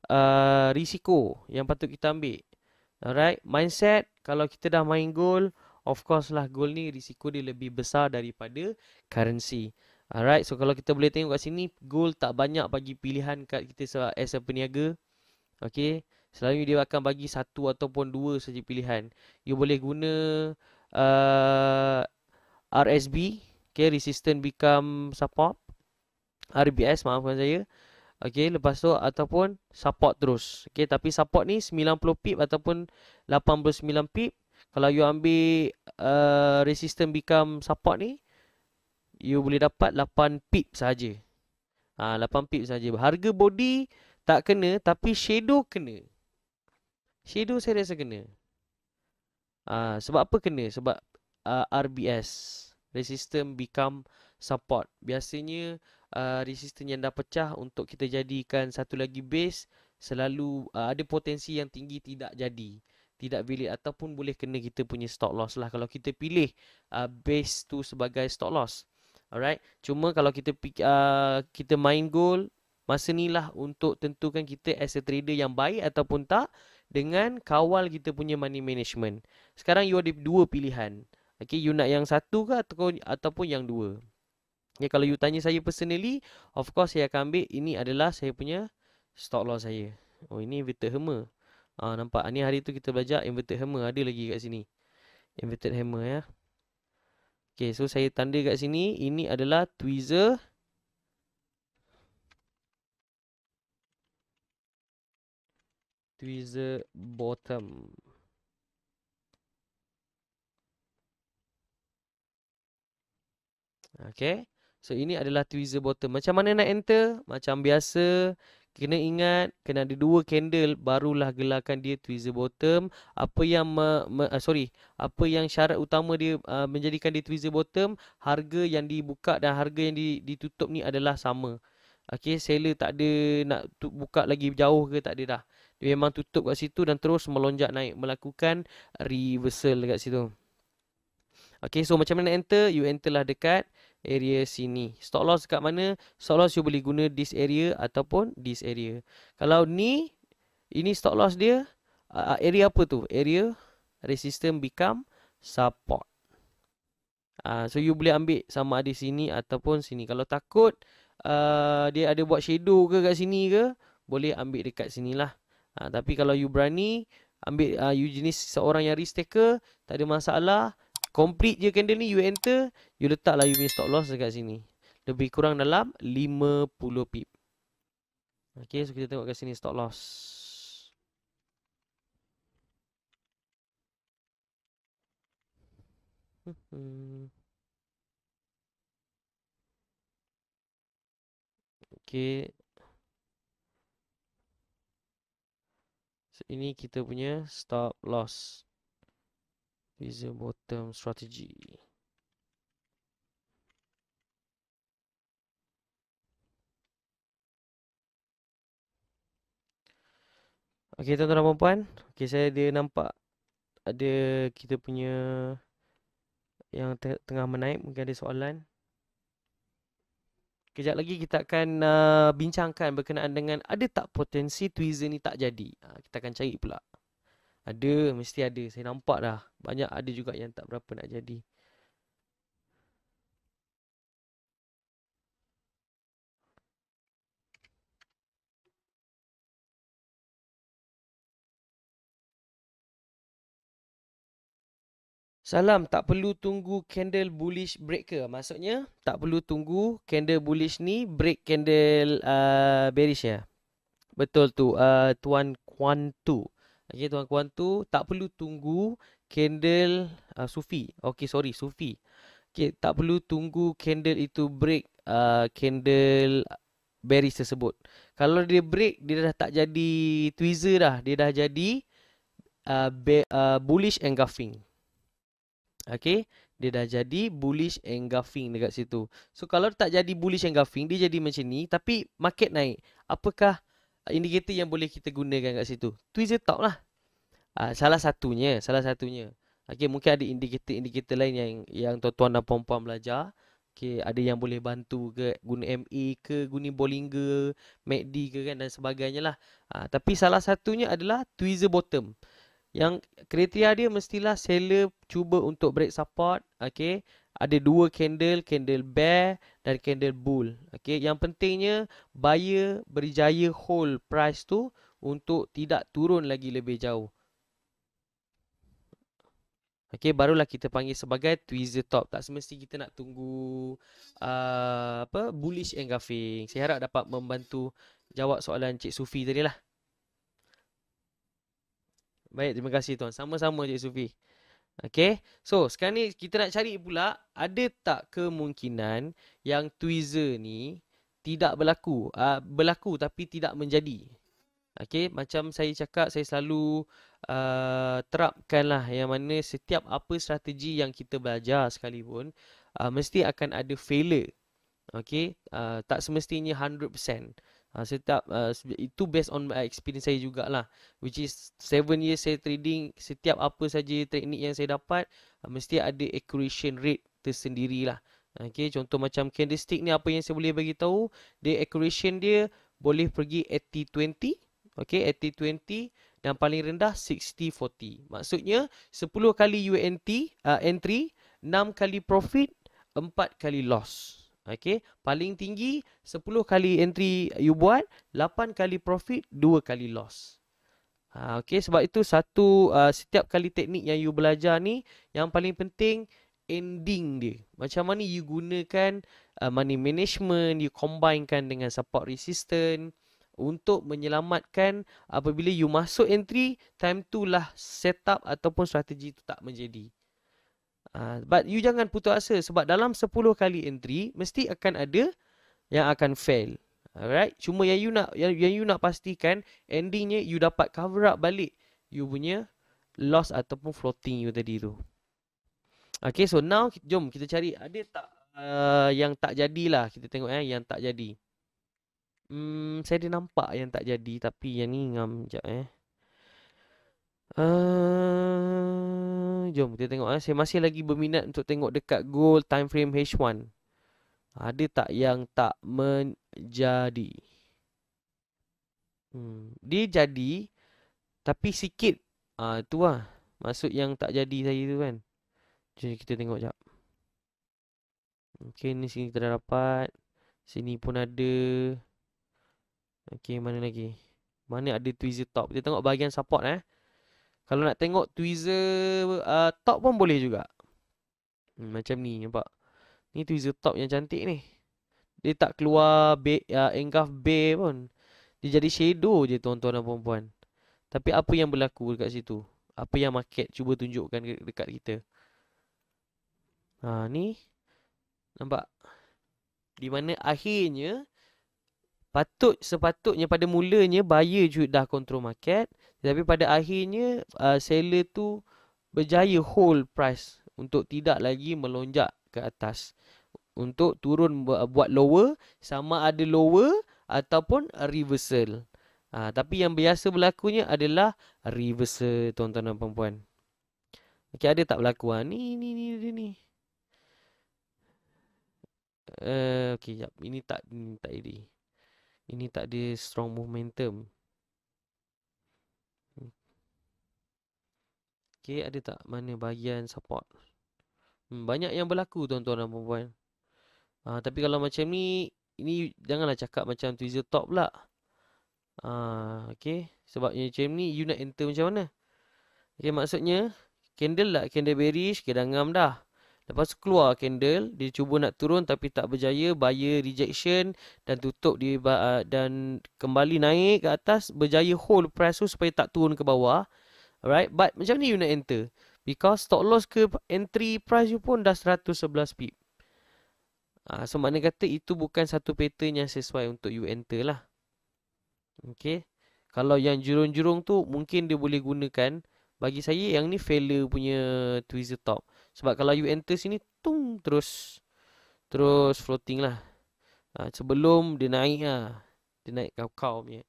uh, risiko yang patut kita ambil? Alright. Mindset. Kalau kita dah main goal. Of course lah goal ni risiko dia lebih besar daripada currency. Alright. So kalau kita boleh tengok kat sini. Goal tak banyak bagi pilihan kat kita as a peniaga. Okay. Selalu dia akan bagi satu ataupun dua saja pilihan. You boleh guna uh, RSB, okay, resistance become support. RBS, maafkan saya. Okay, lepas tu ataupun support terus. Okay, tapi support ni 90 pip ataupun 89 pip. Kalau you ambil uh, resistance become support ni, you boleh dapat 8 pip saja. Ah, ha, 8 pip saja. Harga body tak kena, tapi shadow kena. Shadow saya rasa kena. Ah, ha, sebab apa kena? Sebab uh, RBS resistance become support. Biasanya uh, resistance yang dah pecah untuk kita jadikan satu lagi base selalu uh, ada potensi yang tinggi tidak jadi. Tidak valid ataupun boleh kena kita punya stop loss lah kalau kita pilih uh, base tu sebagai stop loss. Alright. Cuma kalau kita uh, kita main goal masa ni lah untuk tentukan kita as a trader yang baik ataupun tak dengan kawal kita punya money management. Sekarang you ada dua pilihan. Okay, you nak yang satu ke atau, ataupun yang dua? Okay, kalau you tanya saya personally, of course saya akan ambil ini adalah saya punya stock loss saya. Oh, ini inverted hammer. Ah, nampak? Ini hari tu kita belajar inverted hammer. Ada lagi kat sini. Inverted hammer ya. Okay, so saya tanda kat sini. Ini adalah tweezer. Tweezer bottom. Okay. So, ini adalah tweezer bottom. Macam mana nak enter? Macam biasa, kena ingat, kena ada dua candle, barulah gelarkan dia tweezer bottom. Apa yang, me, me, uh, sorry, apa yang syarat utama dia uh, menjadikan dia tweezer bottom, harga yang dibuka dan harga yang ditutup ni adalah sama. Okay, seller tak ada nak buka lagi jauh ke, tak ada dah. Dia memang tutup kat situ dan terus melonjak naik, melakukan reversal kat situ. Okay, so macam mana nak enter? You enter lah dekat area sini. Stop loss dekat mana? Stop loss you boleh guna this area ataupun this area. Kalau ni, ini stop loss dia, uh, area apa tu? Area resistance become support. Uh, so you boleh ambil sama ada sini ataupun sini. Kalau takut uh, dia ada buat shadow ke kat sini ke, boleh ambil dekat sini lah. Uh, tapi kalau you berani, ambil uh, you jenis seorang yang risk taker, tak ada masalah. Complete je candle ni You enter You letak lah you punya stop loss dekat sini Lebih kurang dalam 50 pip Okay so kita tengok kat sini stop loss Okay So ini kita punya stop loss user bottom strategy Okey tuan-tuan dan puan-puan, okey saya ada nampak ada kita punya yang te tengah menaik mungkin ada soalan. Kejap lagi kita akan uh, bincangkan berkenaan dengan ada tak potensi tweezer ni tak jadi. Uh, kita akan cari pula. Ada, mesti ada. Saya nampak dah. Banyak ada juga yang tak berapa nak jadi. Salam, tak perlu tunggu candle bullish break ke? Maksudnya, tak perlu tunggu candle bullish ni break candle uh, bearish ya. Betul tu, uh, Tuan Kwan Tu. Okey tuan puan tu tak perlu tunggu candle uh, sufi. Okey sorry sufi. Okey tak perlu tunggu candle itu break uh, candle bearish tersebut. Kalau dia break dia dah tak jadi tweezer dah, dia dah jadi uh, be, uh, bullish engulfing. Okey, dia dah jadi bullish engulfing dekat situ. So kalau tak jadi bullish engulfing, dia jadi macam ni tapi market naik. Apakah indikator yang boleh kita gunakan kat situ. Tweezer top lah. Uh, salah satunya, salah satunya. Okey, mungkin ada indikator-indikator lain yang yang tuan-tuan dan puan-puan belajar. Okey, ada yang boleh bantu ke guna MA ke, guna Bollinger, MACD ke kan dan sebagainya lah. Uh, tapi salah satunya adalah tweezer bottom. Yang kriteria dia mestilah seller cuba untuk break support, okey, ada dua candle, candle bear dan candle bull. Okay, yang pentingnya buyer berjaya hold price tu untuk tidak turun lagi lebih jauh. Okey, barulah kita panggil sebagai tweezer top. Tak semestinya kita nak tunggu uh, apa bullish engulfing. Saya harap dapat membantu jawab soalan Cik Sufi tadi lah. Baik, terima kasih tuan. Sama-sama Cik Sufi. Okay. So sekarang ni kita nak cari pula ada tak kemungkinan yang tweezer ni tidak berlaku. Uh, berlaku tapi tidak menjadi. Okay. Macam saya cakap saya selalu uh, ah, terapkan lah yang mana setiap apa strategi yang kita belajar sekalipun uh, mesti akan ada failure. Okay. Uh, tak semestinya 100%. Uh, setiap uh, itu based on my experience saya jugalah which is 7 years saya trading setiap apa saja teknik yang saya dapat uh, mesti ada accuracy rate tersendirilah okey contoh macam candlestick ni apa yang saya boleh bagi tahu dia accuracy dia boleh pergi 80-20 okey 80-20 dan paling rendah 60-40 maksudnya 10 kali UNT uh, ah, entry 6 kali profit 4 kali loss Okey, paling tinggi 10 kali entry you buat, 8 kali profit, 2 kali loss. Ha, okey, sebab itu satu uh, setiap kali teknik yang you belajar ni, yang paling penting ending dia. Macam mana you gunakan uh, money management, you combinekan dengan support resistance untuk menyelamatkan apabila you masuk entry, time tu lah setup ataupun strategi tu tak menjadi. Uh, but you jangan putus asa sebab dalam 10 kali entry mesti akan ada yang akan fail. Alright? Cuma yang you nak yang, yang you nak pastikan endingnya you dapat cover up balik you punya loss ataupun floating you tadi tu. Okay, so now jom kita cari ada tak uh, yang tak jadilah. Kita tengok eh yang tak jadi. Hmm, saya ada nampak yang tak jadi tapi yang ni ngam jap eh. Ah jom kita tengok eh. Saya masih lagi berminat untuk tengok dekat goal time frame H1. Ada tak yang tak menjadi? Hmm. Dia jadi tapi sikit. Ah tu lah. Maksud yang tak jadi saya tu kan. Jom kita tengok jap. Okay ni sini kita dah dapat. Sini pun ada. Okay mana lagi? Mana ada tweezer top? Kita tengok bahagian support eh. Kalau nak tengok tweezer uh, top pun boleh juga. Hmm, macam ni nampak. Ni tweezer top yang cantik ni. Dia tak keluar bay, uh, engulf bay pun. Dia jadi shadow je tuan-tuan dan puan-puan. Tapi apa yang berlaku dekat situ? Apa yang market cuba tunjukkan dekat kita? Ha, ni. Nampak? Di mana akhirnya. Patut sepatutnya pada mulanya buyer dah control market. Tapi pada akhirnya uh, seller tu berjaya hold price untuk tidak lagi melonjak ke atas. Untuk turun buat lower sama ada lower ataupun reversal. Ha, tapi yang biasa berlakunya adalah reversal tuan-tuan dan puan-puan. Okey ada tak berlaku ha? ni ni ni ni. ni. Uh, okey jap ini tak ini tak ini. Ini tak ada strong momentum. Okey, ada tak mana bahagian support? Hmm, banyak yang berlaku tuan-tuan dan perempuan. Ha, ah, tapi kalau macam ni, ini janganlah cakap macam tweezer top pula. Ha, ah, okay, sebabnya macam ni, you nak enter macam mana? Okay, maksudnya, candle lah, candle bearish, kita kedangam dah. Lepas keluar candle, dia cuba nak turun tapi tak berjaya, buyer rejection dan tutup di, ah, dan kembali naik ke atas, berjaya hold price tu supaya tak turun ke bawah. Alright, but macam ni you nak enter? Because stock loss ke entry price you pun dah 111 pip. Uh, so, mana kata itu bukan satu pattern yang sesuai untuk you enter lah. Okay. Kalau yang jurung-jurung tu, mungkin dia boleh gunakan. Bagi saya, yang ni failure punya tweezer top. Sebab kalau you enter sini, tung, terus. Terus floating lah. Uh, sebelum dia naik lah. Dia naik kau-kau punya.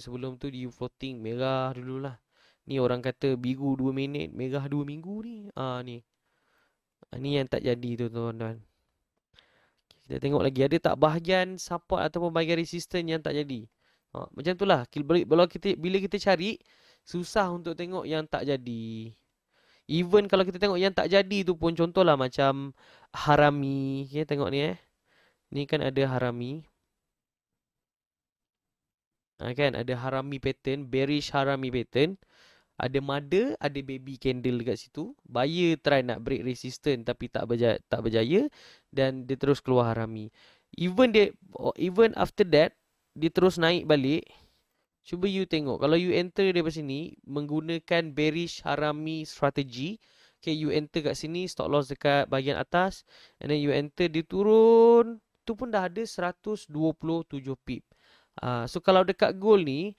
Sebelum tu, dia floating merah dululah. Ni orang kata biru 2 minit, merah 2 minggu ni. Ah ni. Ah, ni yang tak jadi tu tuan-tuan. Kita tengok lagi ada tak bahagian support atau bahagian resistance yang tak jadi. Ha, macam lah. Kalau kita bila kita cari susah untuk tengok yang tak jadi. Even kalau kita tengok yang tak jadi tu pun contohlah macam harami. Ya okay, tengok ni eh. Ni kan ada harami. Ha, kan ada harami pattern, bearish harami pattern ada mother, ada baby candle dekat situ. Buyer try nak break resistance tapi tak berjaya, tak berjaya dan dia terus keluar harami. Even dia even after that dia terus naik balik. Cuba you tengok kalau you enter daripada sini menggunakan bearish harami strategy, okay you enter kat sini stop loss dekat bahagian atas and then you enter dia turun tu pun dah ada 127 pip. Uh, so kalau dekat goal ni,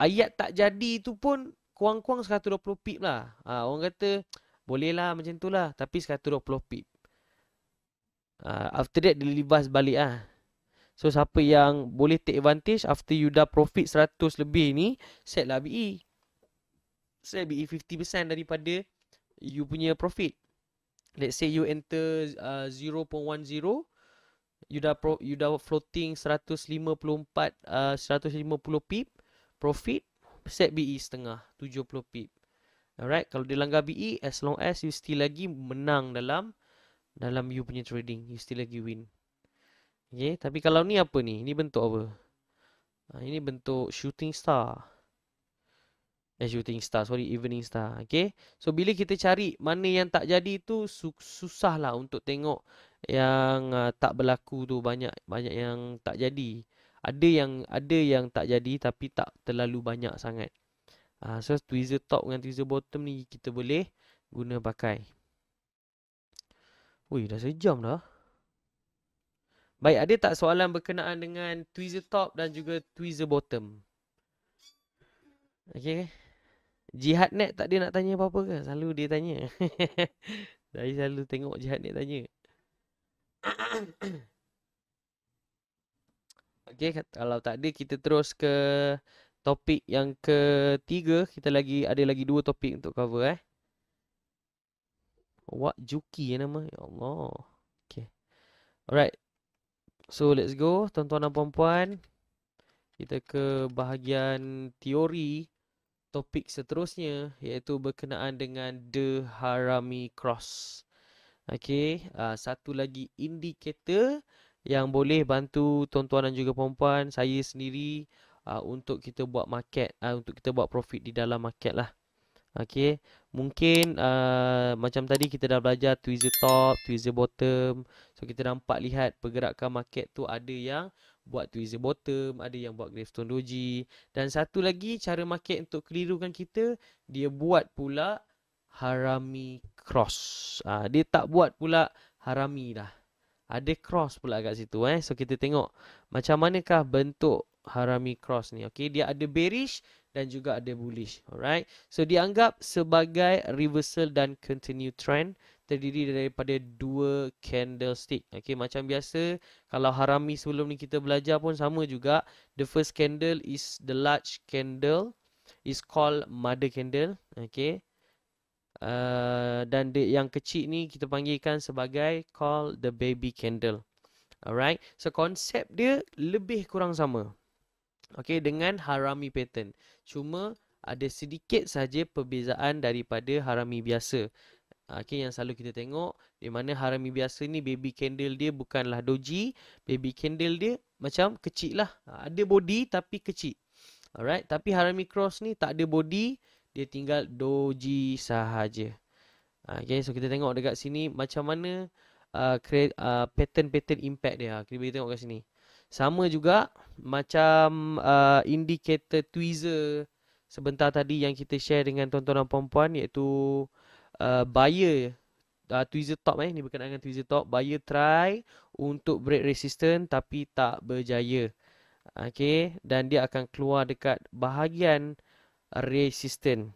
ayat tak jadi tu pun kuang-kuang 120 pip lah. Ha, orang kata boleh lah macam tu lah. Tapi 120 pip. Ha, after that dia libas balik lah. Ha. So siapa yang boleh take advantage after you dah profit 100 lebih ni set lah BE. Set BE 50% daripada you punya profit. Let's say you enter uh, 0.10 you dah pro, you dah floating 154 uh, 150 pip profit set BE setengah 70 pip alright kalau dia langgar BE as long as you still lagi menang dalam dalam you punya trading you still lagi win okay tapi kalau ni apa ni Ini bentuk apa ha, ini bentuk shooting star eh, shooting star sorry evening star okay so bila kita cari mana yang tak jadi tu susah lah untuk tengok yang uh, tak berlaku tu banyak banyak yang tak jadi ada yang ada yang tak jadi tapi tak terlalu banyak sangat. uh, so tweezer top dengan tweezer bottom ni kita boleh guna pakai. Wui dah sejam dah. Baik, ada tak soalan berkenaan dengan tweezer top dan juga tweezer bottom? Okey. Jihad net tak dia nak tanya apa-apa ke? Selalu dia tanya. Saya selalu tengok jihad net tanya. Okey, kalau tak ada kita terus ke topik yang ketiga. Kita lagi ada lagi dua topik untuk cover eh. Wak Juki yang eh nama. Ya Allah. Okey. Alright. So let's go tuan-tuan dan puan-puan. Kita ke bahagian teori topik seterusnya iaitu berkenaan dengan the harami cross. Okey, uh, satu lagi indikator yang boleh bantu tuan-tuan dan juga puan saya sendiri uh, untuk kita buat market uh, untuk kita buat profit di dalam market lah okey mungkin uh, macam tadi kita dah belajar tweezer top tweezer bottom so kita nampak lihat pergerakan market tu ada yang buat tweezer bottom ada yang buat gravestone doji dan satu lagi cara market untuk kelirukan kita dia buat pula harami cross uh, dia tak buat pula harami dah ada cross pula kat situ eh. So kita tengok macam manakah bentuk harami cross ni. Okey, dia ada bearish dan juga ada bullish. Alright. So dianggap sebagai reversal dan continue trend terdiri daripada dua candlestick. Okey, macam biasa kalau harami sebelum ni kita belajar pun sama juga. The first candle is the large candle is called mother candle. Okey. Eh, dan de- yang kecil ni kita panggilkan sebagai call the baby candle. Alright. So konsep dia lebih kurang sama. Okay dengan harami pattern. Cuma ada sedikit saja perbezaan daripada harami biasa. Okay yang selalu kita tengok di mana harami biasa ni baby candle dia bukanlah doji. Baby candle dia macam kecil lah. Ada body tapi kecil. Alright. Tapi harami cross ni tak ada body dia tinggal doji sahaja. Ha, okay, so kita tengok dekat sini macam mana uh, uh, pattern-pattern uh, uh, impact dia. Ha, kita boleh tengok kat sini. Sama juga macam uh, indicator tweezer sebentar tadi yang kita share dengan tuan-tuan dan puan-puan iaitu uh, buyer uh, tweezer top eh. Ni berkenaan dengan tweezer top. Buyer try untuk break resistance tapi tak berjaya. Okay, dan dia akan keluar dekat bahagian resistant.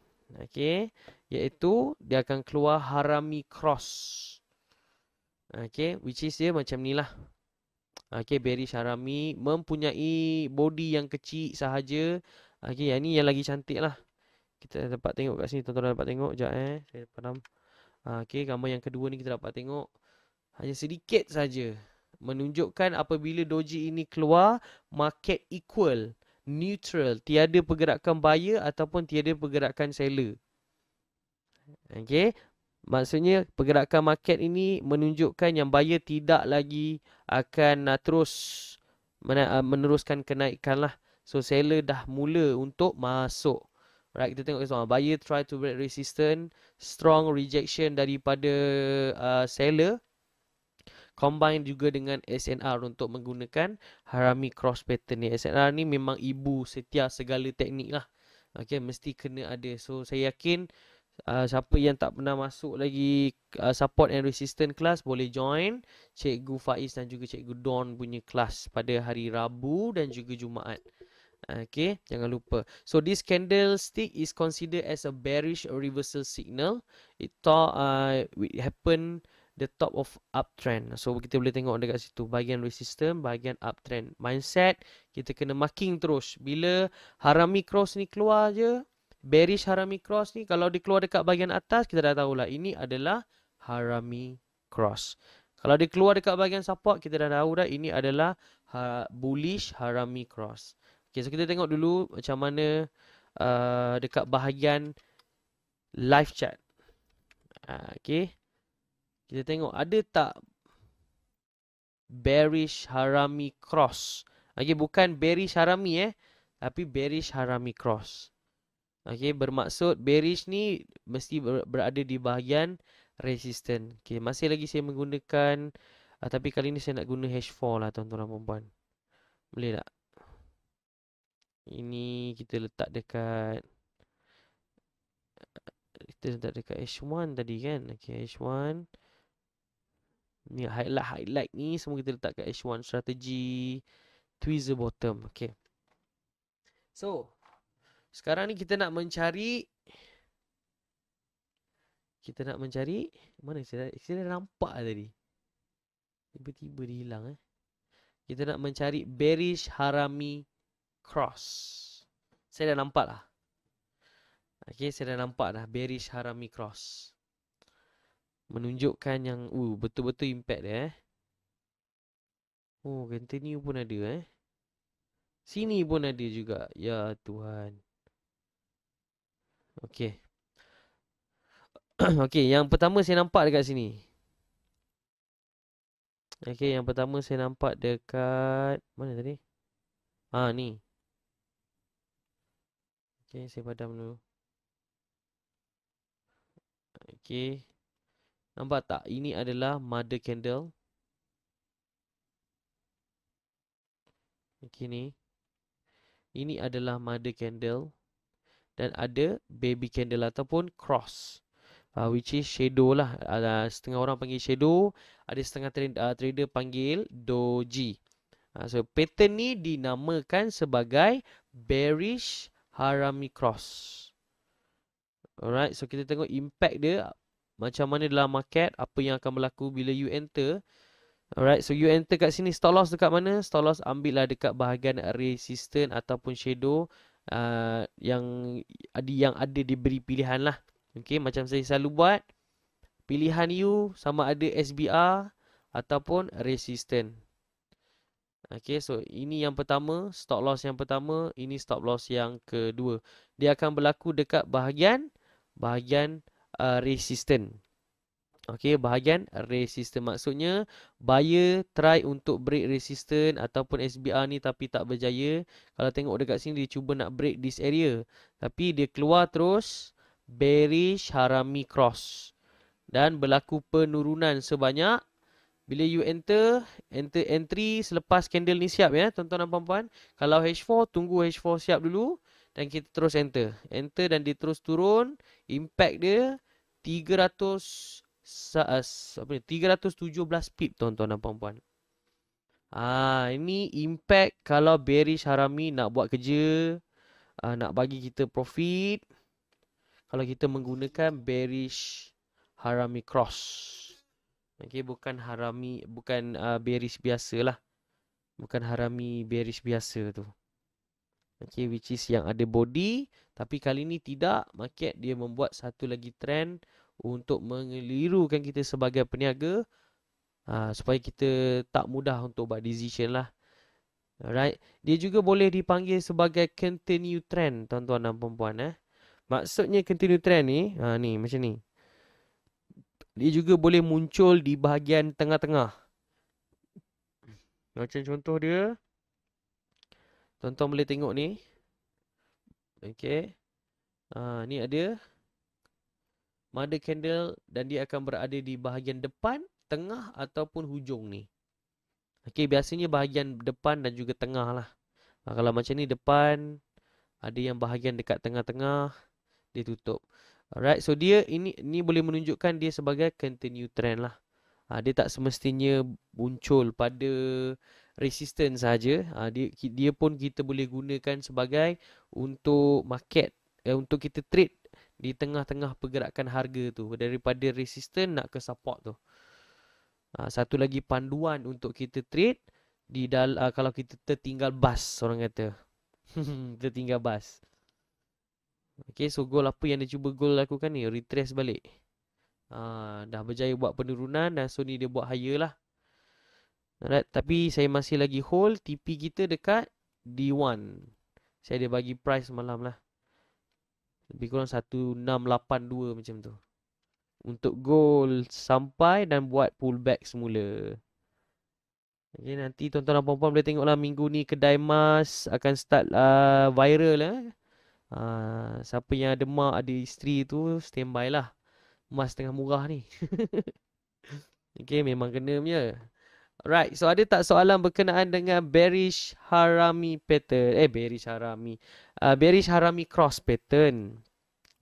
Okay. Iaitu dia akan keluar harami cross. Okay. Which is dia macam ni lah. Okay. Bearish harami mempunyai body yang kecil sahaja. Okay. Yang ni yang lagi cantik lah. Kita dapat tengok kat sini. tonton dapat tengok. Sekejap eh. Saya padam. Okay. Gambar yang kedua ni kita dapat tengok. Hanya sedikit saja menunjukkan apabila doji ini keluar market equal neutral, tiada pergerakan buyer ataupun tiada pergerakan seller. Okey. Maksudnya pergerakan market ini menunjukkan yang buyer tidak lagi akan uh, terus ah, meneruskan kenaikan lah. So seller dah mula untuk masuk. Right, kita tengok sama. Buyer try to break resistance, strong rejection daripada uh, seller combine juga dengan SNR untuk menggunakan harami cross pattern ni. SNR ni memang ibu setia segala teknik lah. Okay, mesti kena ada. So, saya yakin uh, siapa yang tak pernah masuk lagi uh, support and resistance class boleh join Cikgu Faiz dan juga Cikgu Don punya kelas pada hari Rabu dan juga Jumaat. Okay, jangan lupa. So this candlestick is considered as a bearish reversal signal. It uh, it happen the top of uptrend. So kita boleh tengok dekat situ bahagian risk bahagian uptrend. Mindset kita kena marking terus. Bila harami cross ni keluar je, bearish harami cross ni kalau dia keluar dekat bahagian atas kita dah tahu lah ini adalah harami cross. Kalau dia keluar dekat bahagian support kita dah tahu dah ini adalah ha- bullish harami cross. Okay, so kita tengok dulu macam mana uh, dekat bahagian live chat. Uh, okay kita tengok ada tak bearish harami cross. Okey bukan bearish harami eh, tapi bearish harami cross. Okey bermaksud bearish ni mesti berada di bahagian resistant. Okey masih lagi saya menggunakan uh, tapi kali ni saya nak guna hash 4 lah tuan-tuan dan puan-puan. Boleh tak? Ini kita letak dekat kita letak dekat H1 tadi kan. Okey H1 Ni highlight highlight ni semua kita letak kat H1 strategy tweezer bottom. Okay. So sekarang ni kita nak mencari kita nak mencari mana saya saya dah nampak tadi. Tiba-tiba dia hilang eh. Kita nak mencari bearish harami cross. Saya dah nampak lah. Okay, saya dah nampak dah bearish harami cross. Menunjukkan yang uh, betul-betul impact dia eh. Oh, continue pun ada eh. Sini pun ada juga. Ya Tuhan. Okay. okay, yang pertama saya nampak dekat sini. Okay, yang pertama saya nampak dekat... Mana tadi? Ah ni. Okay, saya padam dulu. Okay. Nampak tak? Ini adalah mother candle. Okey ni. Ini adalah mother candle. Dan ada baby candle ataupun cross. Uh, which is shadow lah. Uh, setengah orang panggil shadow. Ada setengah trend, uh, ah, trader panggil doji. Uh, so pattern ni dinamakan sebagai bearish harami cross. Alright. So kita tengok impact dia. Macam mana dalam market Apa yang akan berlaku bila you enter Alright, so you enter kat sini Stop loss dekat mana? Stop loss ambil lah dekat bahagian resistance Ataupun shadow uh, Yang ada yang ada diberi pilihan lah Okay, macam saya selalu buat Pilihan you sama ada SBR Ataupun resistance Okay, so ini yang pertama Stop loss yang pertama Ini stop loss yang kedua Dia akan berlaku dekat bahagian Bahagian uh, resistant. Okey, bahagian resistant maksudnya buyer try untuk break resistant ataupun SBR ni tapi tak berjaya. Kalau tengok dekat sini dia cuba nak break this area tapi dia keluar terus bearish harami cross dan berlaku penurunan sebanyak bila you enter enter entry selepas candle ni siap ya tuan-tuan dan puan-puan kalau H4 tunggu H4 siap dulu dan kita terus enter enter dan dia terus turun impact dia 300 eh, apa ni 317 pip tuan-tuan dan puan-puan. Ah ha, ini impact kalau bearish harami nak buat kerja uh, nak bagi kita profit kalau kita menggunakan bearish harami cross. okay bukan harami bukan uh, bearish biasalah. Bukan harami bearish biasa tu. Okay, which is yang ada body. Tapi kali ini tidak. Market dia membuat satu lagi trend untuk mengelirukan kita sebagai peniaga. Ha, supaya kita tak mudah untuk buat decision lah. Alright. Dia juga boleh dipanggil sebagai continue trend, tuan-tuan dan perempuan. Eh. Maksudnya continue trend ni, ha, ni macam ni. Dia juga boleh muncul di bahagian tengah-tengah. Macam contoh dia. Tonton boleh tengok ni. Okey. Uh, ah, ni ada mother candle dan dia akan berada di bahagian depan, tengah ataupun hujung ni. Okey, biasanya bahagian depan dan juga tengah lah. Uh, kalau macam ni depan, ada yang bahagian dekat tengah-tengah, dia tutup. Alright, so dia ini ni boleh menunjukkan dia sebagai continue trend lah. Uh, dia tak semestinya muncul pada resistance saja ha, dia dia pun kita boleh gunakan sebagai untuk market eh, untuk kita trade di tengah-tengah pergerakan harga tu daripada resistance nak ke support tu ha, satu lagi panduan untuk kita trade di dalam ah, ha, kalau kita tertinggal bas orang kata tertinggal bas Okay, so goal apa yang dia cuba goal lakukan ni? Retrace balik. Uh, dah berjaya buat penurunan dan so ni dia buat higher lah. Alright, tapi saya masih lagi hold TP kita dekat D1. Saya ada bagi price malam lah. Lebih kurang 1.682 macam tu. Untuk goal sampai dan buat pullback semula. Okay, nanti tuan-tuan dan puan-puan boleh tengoklah minggu ni kedai mas akan start uh, viral lah. Eh. Uh, siapa yang ada mak, ada isteri tu, standby lah. Mas tengah murah ni. okay, memang kena punya. Right, so ada tak soalan berkenaan dengan bearish harami pattern? Eh, bearish harami. Uh, bearish harami cross pattern.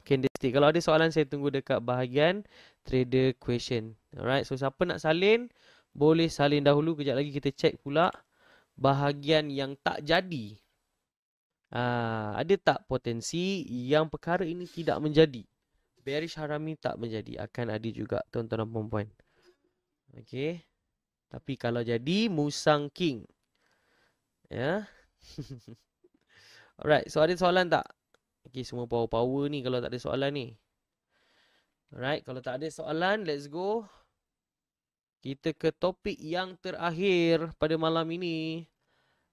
Candlestick. Kalau ada soalan, saya tunggu dekat bahagian trader question. Alright, so siapa nak salin? Boleh salin dahulu. Kejap lagi kita check pula bahagian yang tak jadi. Uh, ada tak potensi yang perkara ini tidak menjadi? Bearish harami tak menjadi. Akan ada juga tuan-tuan dan puan-puan. Okay. Tapi kalau jadi Musang King. Ya. Yeah. Alright, so ada soalan tak? Okay, semua power-power ni kalau tak ada soalan ni. Alright, kalau tak ada soalan, let's go. Kita ke topik yang terakhir pada malam ini.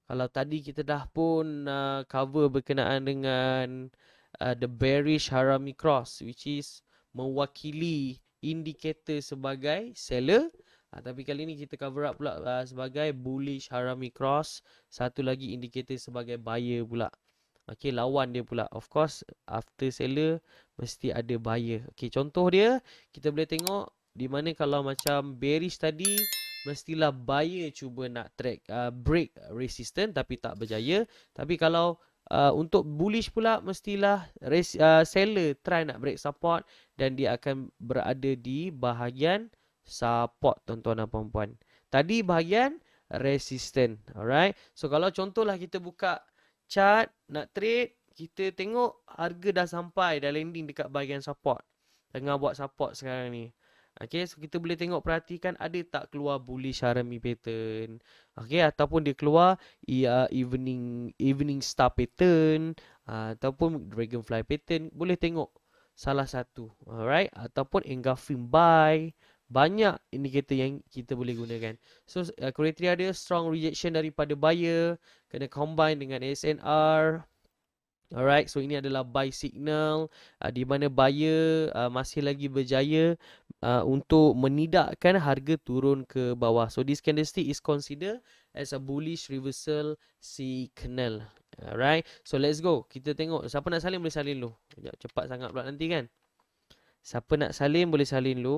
Kalau tadi kita dah pun uh, cover berkenaan dengan uh, the bearish harami cross which is mewakili indikator sebagai seller Ha, tapi kali ni kita cover up pula uh, sebagai bullish harami cross. Satu lagi indikator sebagai buyer pula. Okay, lawan dia pula. Of course, after seller, mesti ada buyer. Okay, contoh dia, kita boleh tengok di mana kalau macam bearish tadi, mestilah buyer cuba nak track uh, break resistance tapi tak berjaya. Tapi kalau uh, untuk bullish pula, mestilah res, uh, seller try nak break support dan dia akan berada di bahagian support tuan-tuan dan puan-puan. Tadi bahagian resisten, Alright. So kalau contohlah kita buka chart nak trade, kita tengok harga dah sampai dah landing dekat bahagian support. Tengah buat support sekarang ni. Okay, so kita boleh tengok perhatikan ada tak keluar bullish harami pattern. Okay, ataupun dia keluar ia evening evening star pattern. ataupun dragonfly pattern. Boleh tengok salah satu. Alright, ataupun engulfing buy banyak indikator yang kita boleh gunakan. So uh, kriteria dia strong rejection daripada buyer kena combine dengan SNR. Alright, so ini adalah buy signal uh, di mana buyer uh, masih lagi berjaya uh, untuk menidakkan harga turun ke bawah. So this candlestick is considered as a bullish reversal signal. Alright, so let's go. Kita tengok siapa nak salin boleh salin dulu. Sekejap, cepat sangat pula nanti kan. Siapa nak salin boleh salin dulu.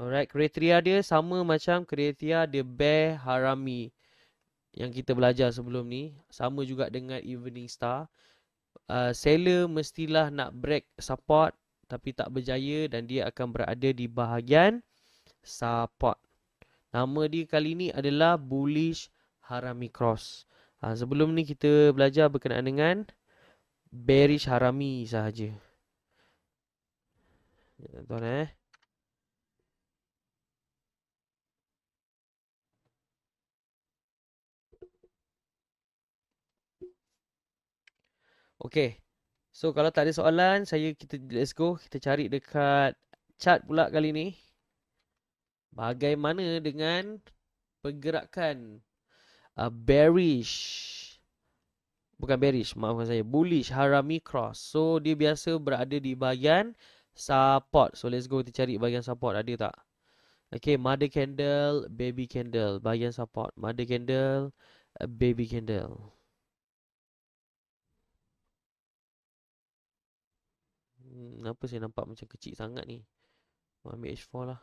Alright, kriteria dia sama macam kriteria the bear harami yang kita belajar sebelum ni. Sama juga dengan evening star. Uh, seller mestilah nak break support tapi tak berjaya dan dia akan berada di bahagian support. Nama dia kali ni adalah bullish harami cross. Ha, sebelum ni kita belajar berkenaan dengan bearish harami sahaja. Ya, Tuan eh. Okay. So kalau tak ada soalan, saya kita let's go. Kita cari dekat chat pula kali ni. Bagaimana dengan pergerakan uh, bearish. Bukan bearish, maafkan saya. Bullish, harami cross. So dia biasa berada di bahagian support. So let's go kita cari bahagian support ada tak? Okay, mother candle, baby candle. Bahagian support, mother candle, baby candle. Kenapa hmm, saya nampak macam kecil sangat ni Ambil H4 lah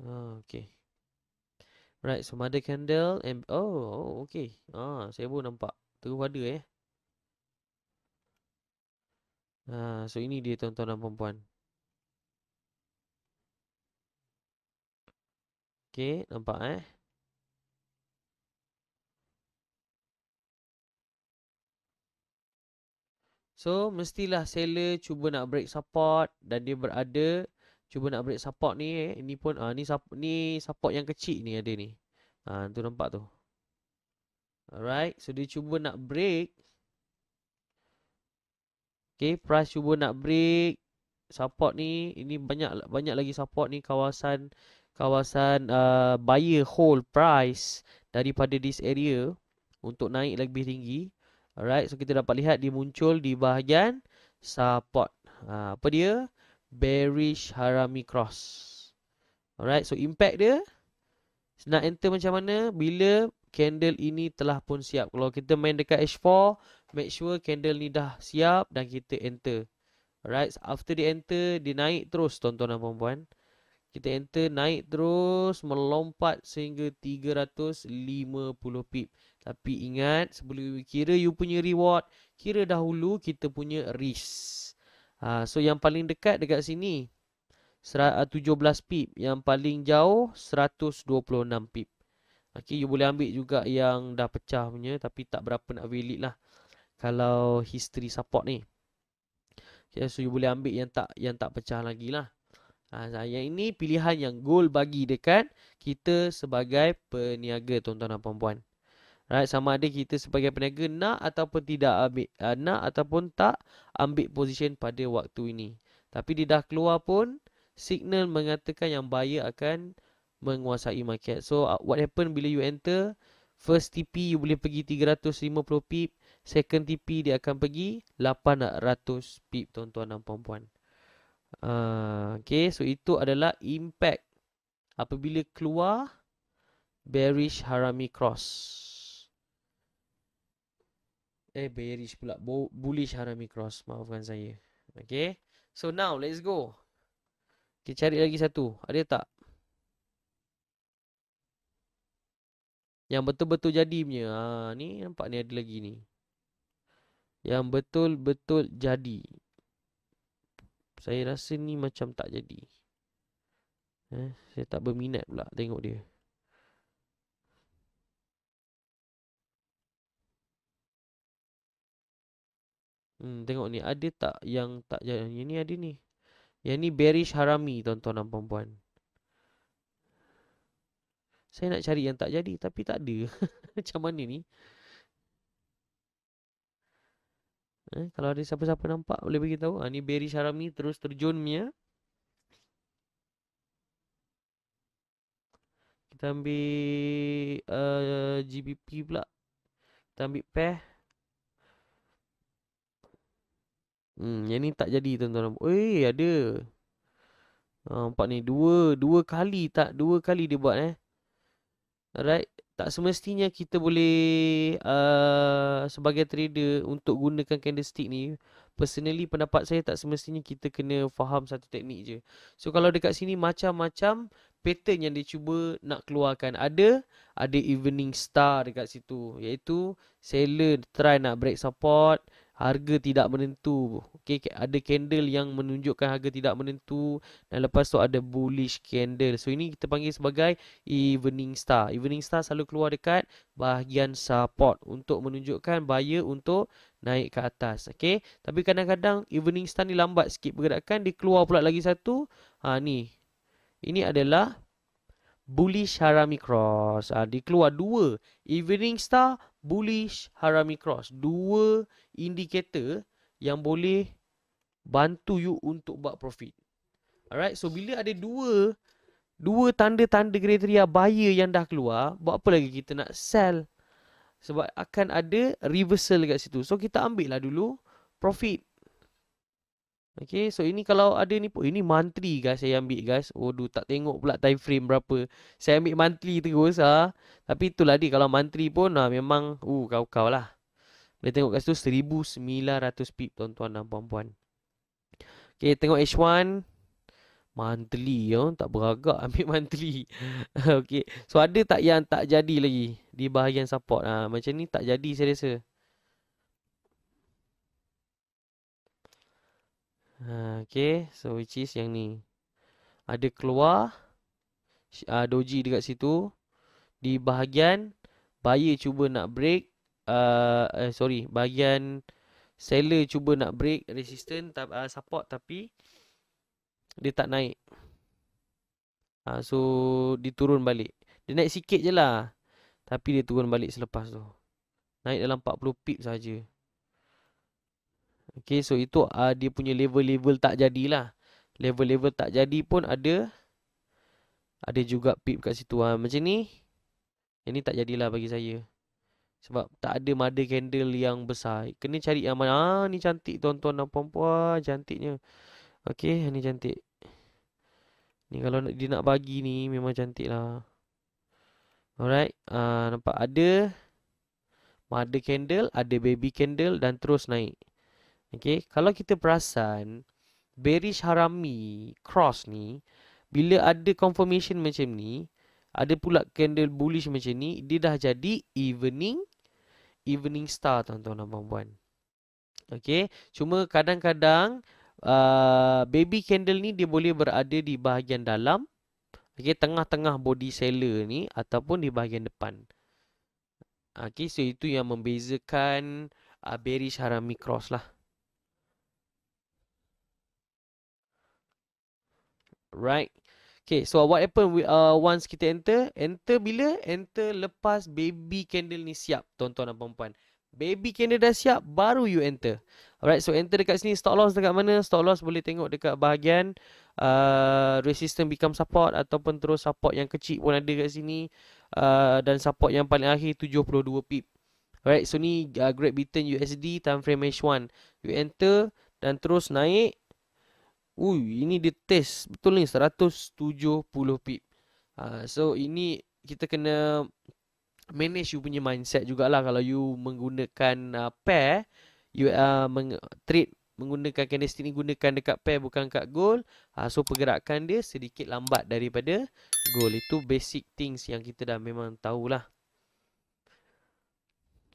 Ah, okay Right, so mother candle and Oh, oh okay ah, Saya pun nampak Terus ada eh ah, So ini dia tuan-tuan dan perempuan Okay, nampak eh So mestilah seller cuba nak break support dan dia berada cuba nak break support ni eh. Ini pun ah ni support ni support yang kecil ni ada ni. Ah tu nampak tu. Alright, so dia cuba nak break. Okay, price cuba nak break support ni. Ini banyak banyak lagi support ni kawasan kawasan uh, buyer hold price daripada this area untuk naik lebih tinggi. Alright, so kita dapat lihat dia muncul di bahagian support. Ha, apa dia? Bearish Harami Cross. Alright, so impact dia. Nak enter macam mana? Bila candle ini telah pun siap. Kalau kita main dekat H4, make sure candle ni dah siap dan kita enter. Alright, so after dia enter, dia naik terus tuan-tuan dan puan-puan. Kita enter, naik terus, melompat sehingga 350 pip. Tapi ingat sebelum kira you punya reward, kira dahulu kita punya risk. Ha, so yang paling dekat dekat sini 17 ah, pip, yang paling jauh 126 pip. Okey, you boleh ambil juga yang dah pecah punya tapi tak berapa nak valid lah. Kalau history support ni. Okay, so you boleh ambil yang tak yang tak pecah lagi lah. Ha, yang ini pilihan yang gold bagi dekat kita sebagai peniaga tuan-tuan dan puan-puan. Right, sama ada kita sebagai peniaga nak ataupun tidak ambil uh, nak ataupun tak ambil position pada waktu ini. Tapi dia dah keluar pun signal mengatakan yang buyer akan menguasai market. So uh, what happen bila you enter first TP you boleh pergi 350 pip, second TP dia akan pergi 800 pip tuan-tuan dan puan-puan. Uh, okay, so itu adalah impact apabila keluar bearish harami cross. Eh bearish pula Bo- Bullish harami cross Maafkan saya Okay So now let's go Okay cari lagi satu Ada tak? Yang betul-betul jadi punya ha, Ni nampak ni ada lagi ni Yang betul-betul jadi Saya rasa ni macam tak jadi eh, Saya tak berminat pula tengok dia Hmm, tengok ni ada tak yang tak jalan Yang ni ada ni Yang ni bearish harami tuan-tuan dan perempuan Saya nak cari yang tak jadi Tapi tak ada Macam mana ni eh, Kalau ada siapa-siapa nampak Boleh beritahu ha, Ni bearish harami terus terjun punya Kita ambil uh, eh, GBP pula Kita ambil pair Hmm, yang ni tak jadi tuan-tuan. Eh, ada. Ha, ah, nampak ni. Dua dua kali tak. Dua kali dia buat eh. Alright. Tak semestinya kita boleh uh, sebagai trader untuk gunakan candlestick ni. Personally, pendapat saya tak semestinya kita kena faham satu teknik je. So, kalau dekat sini macam-macam pattern yang dia cuba nak keluarkan. Ada, ada evening star dekat situ. Iaitu, seller try nak break support harga tidak menentu. Okey, ada candle yang menunjukkan harga tidak menentu dan lepas tu ada bullish candle. So ini kita panggil sebagai evening star. Evening star selalu keluar dekat bahagian support untuk menunjukkan buyer untuk naik ke atas. Okey. Tapi kadang-kadang evening star ni lambat sikit pergerakan, dia keluar pula lagi satu. Ha ni. Ini adalah bullish harami cross. Ha, dia keluar dua evening star bullish harami cross dua indikator yang boleh bantu you untuk buat profit alright so bila ada dua dua tanda-tanda kriteria buyer yang dah keluar buat apa lagi kita nak sell sebab akan ada reversal kat situ so kita ambil lah dulu profit Okay, so ini kalau ada ni pun. Ini monthly guys saya ambil guys. Waduh, tak tengok pula time frame berapa. Saya ambil monthly terus lah. Ha. Tapi itulah dia. Kalau monthly pun ha, memang uh, kau-kau lah. Boleh tengok kat situ 1,900 pip tuan-tuan dan puan-puan. Okay, tengok H1. Monthly ya. Tak beragak ambil monthly. okay. So, ada tak yang tak jadi lagi di bahagian support? Ha. Macam ni tak jadi saya rasa. Ah, okay So which is yang ni Ada keluar uh, Doji dekat situ Di bahagian Buyer cuba nak break uh, uh, Sorry Bahagian Seller cuba nak break Resistant uh, Support tapi Dia tak naik uh, So Dia turun balik Dia naik sikit je lah Tapi dia turun balik selepas tu Naik dalam 40 pip saja. Okay, so itu uh, dia punya level-level tak jadilah. Level-level tak jadi pun ada. Ada juga pip kat situ. Ha. Macam ni. Ini tak jadilah bagi saya. Sebab tak ada mother candle yang besar. Kena cari yang mana. Ah, ni cantik tuan-tuan dan puan-puan. Cantiknya. Okay, ni cantik. Ni kalau nak, dia nak bagi ni memang cantik lah. Alright. Uh, nampak ada. Mother candle. Ada baby candle. Dan terus naik. Okay, kalau kita perasan bearish harami cross ni bila ada confirmation macam ni ada pula candle bullish macam ni dia dah jadi evening evening star tuan-tuan dan puan-puan okey cuma kadang-kadang uh, baby candle ni dia boleh berada di bahagian dalam okey tengah-tengah body seller ni ataupun di bahagian depan okey so itu yang membezakan uh, bearish harami cross lah Right. Okay, so what happen we, uh, once kita enter? Enter bila? Enter lepas baby candle ni siap, tuan-tuan dan perempuan. Baby candle dah siap, baru you enter. Alright, so enter dekat sini. Stock loss dekat mana? Stock loss boleh tengok dekat bahagian uh, resistance become support ataupun terus support yang kecil pun ada dekat sini. Uh, dan support yang paling akhir 72 pip. Alright, so ni uh, Great Britain USD time frame H1. You enter dan terus naik Ui, ini dia test betul ni 170 pip. Uh, so ini kita kena manage you punya mindset jugalah kalau you menggunakan uh, pair you uh, meng treat menggunakan candlestick ni gunakan dekat pair bukan dekat goal uh, so pergerakan dia sedikit lambat daripada goal itu basic things yang kita dah memang tahulah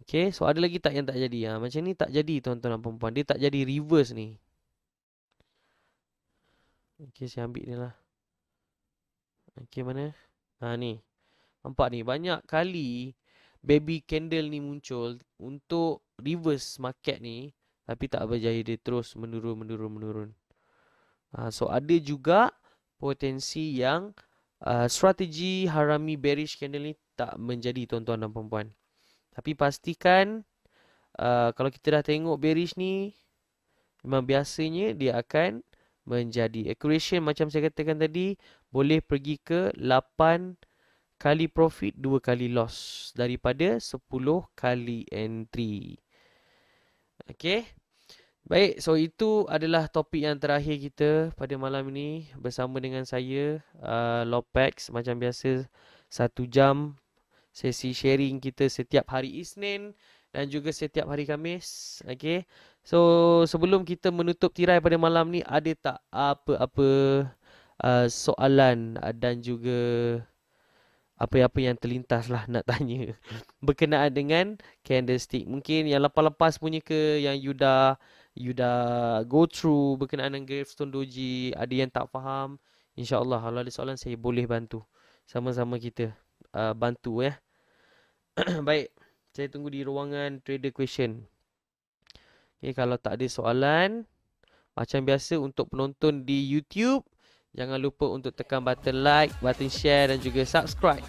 Okay, so ada lagi tak yang tak jadi ha, Macam ni tak jadi tuan-tuan dan perempuan Dia tak jadi reverse ni Okey, saya ambil ni lah. Okey, mana? Ha, ni. Nampak ni. Banyak kali baby candle ni muncul untuk reverse market ni. Tapi tak berjaya dia terus menurun, menurun, menurun. Ha, so, ada juga potensi yang uh, strategi harami bearish candle ni tak menjadi tuan-tuan dan perempuan. Tapi pastikan uh, kalau kita dah tengok bearish ni, memang biasanya dia akan menjadi equation macam saya katakan tadi boleh pergi ke 8 kali profit 2 kali loss daripada 10 kali entry Okay, baik so itu adalah topik yang terakhir kita pada malam ini bersama dengan saya uh, Lopex macam biasa satu jam sesi sharing kita setiap hari Isnin dan juga setiap hari Kamis, Okay. So sebelum kita menutup tirai pada malam ni ada tak apa-apa uh, soalan uh, dan juga apa-apa yang terlintas lah nak tanya berkenaan dengan candlestick. Mungkin yang lepas-lepas punya ke yang you dah, you dah go through berkenaan dengan gravestone doji. Ada yang tak faham. InsyaAllah kalau ada soalan saya boleh bantu. Sama-sama kita uh, bantu ya. Baik. Saya tunggu di ruangan trader question. Okay, kalau tak ada soalan, macam biasa untuk penonton di YouTube, jangan lupa untuk tekan button like, button share dan juga subscribe.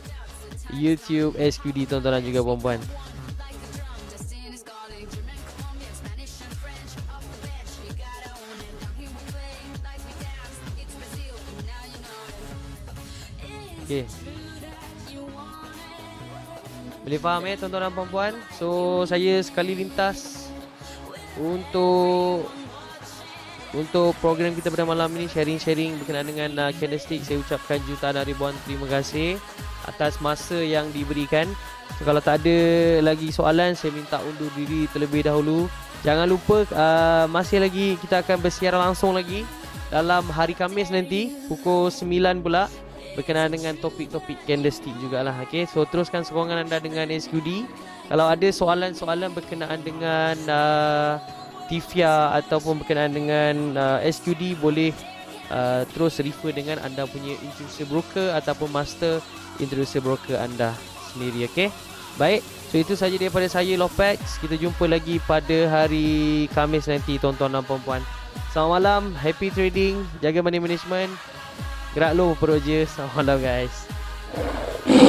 YouTube SQD tontonan juga puan-puan. Okay. Boleh faham eh tuan-tuan dan puan-puan. So saya sekali lintas untuk untuk program kita pada malam ini sharing-sharing berkenaan dengan uh, candlestick saya ucapkan jutaan ribuan terima kasih atas masa yang diberikan. So, kalau tak ada lagi soalan saya minta undur diri terlebih dahulu. Jangan lupa uh, masih lagi kita akan bersiaran langsung lagi dalam hari Kamis nanti pukul 9 pula berkenaan dengan topik-topik candlestick jugalah okey so teruskan sokongan anda dengan SQD kalau ada soalan-soalan berkenaan dengan uh, Tifia ataupun berkenaan dengan uh, SQD boleh uh, terus refer dengan anda punya introducer broker ataupun master introducer broker anda sendiri okey baik so itu saja daripada saya Lopex kita jumpa lagi pada hari Khamis nanti tuan-tuan dan puan-puan Selamat malam, happy trading, jaga money management. Gerak lu bro je. Salam guys.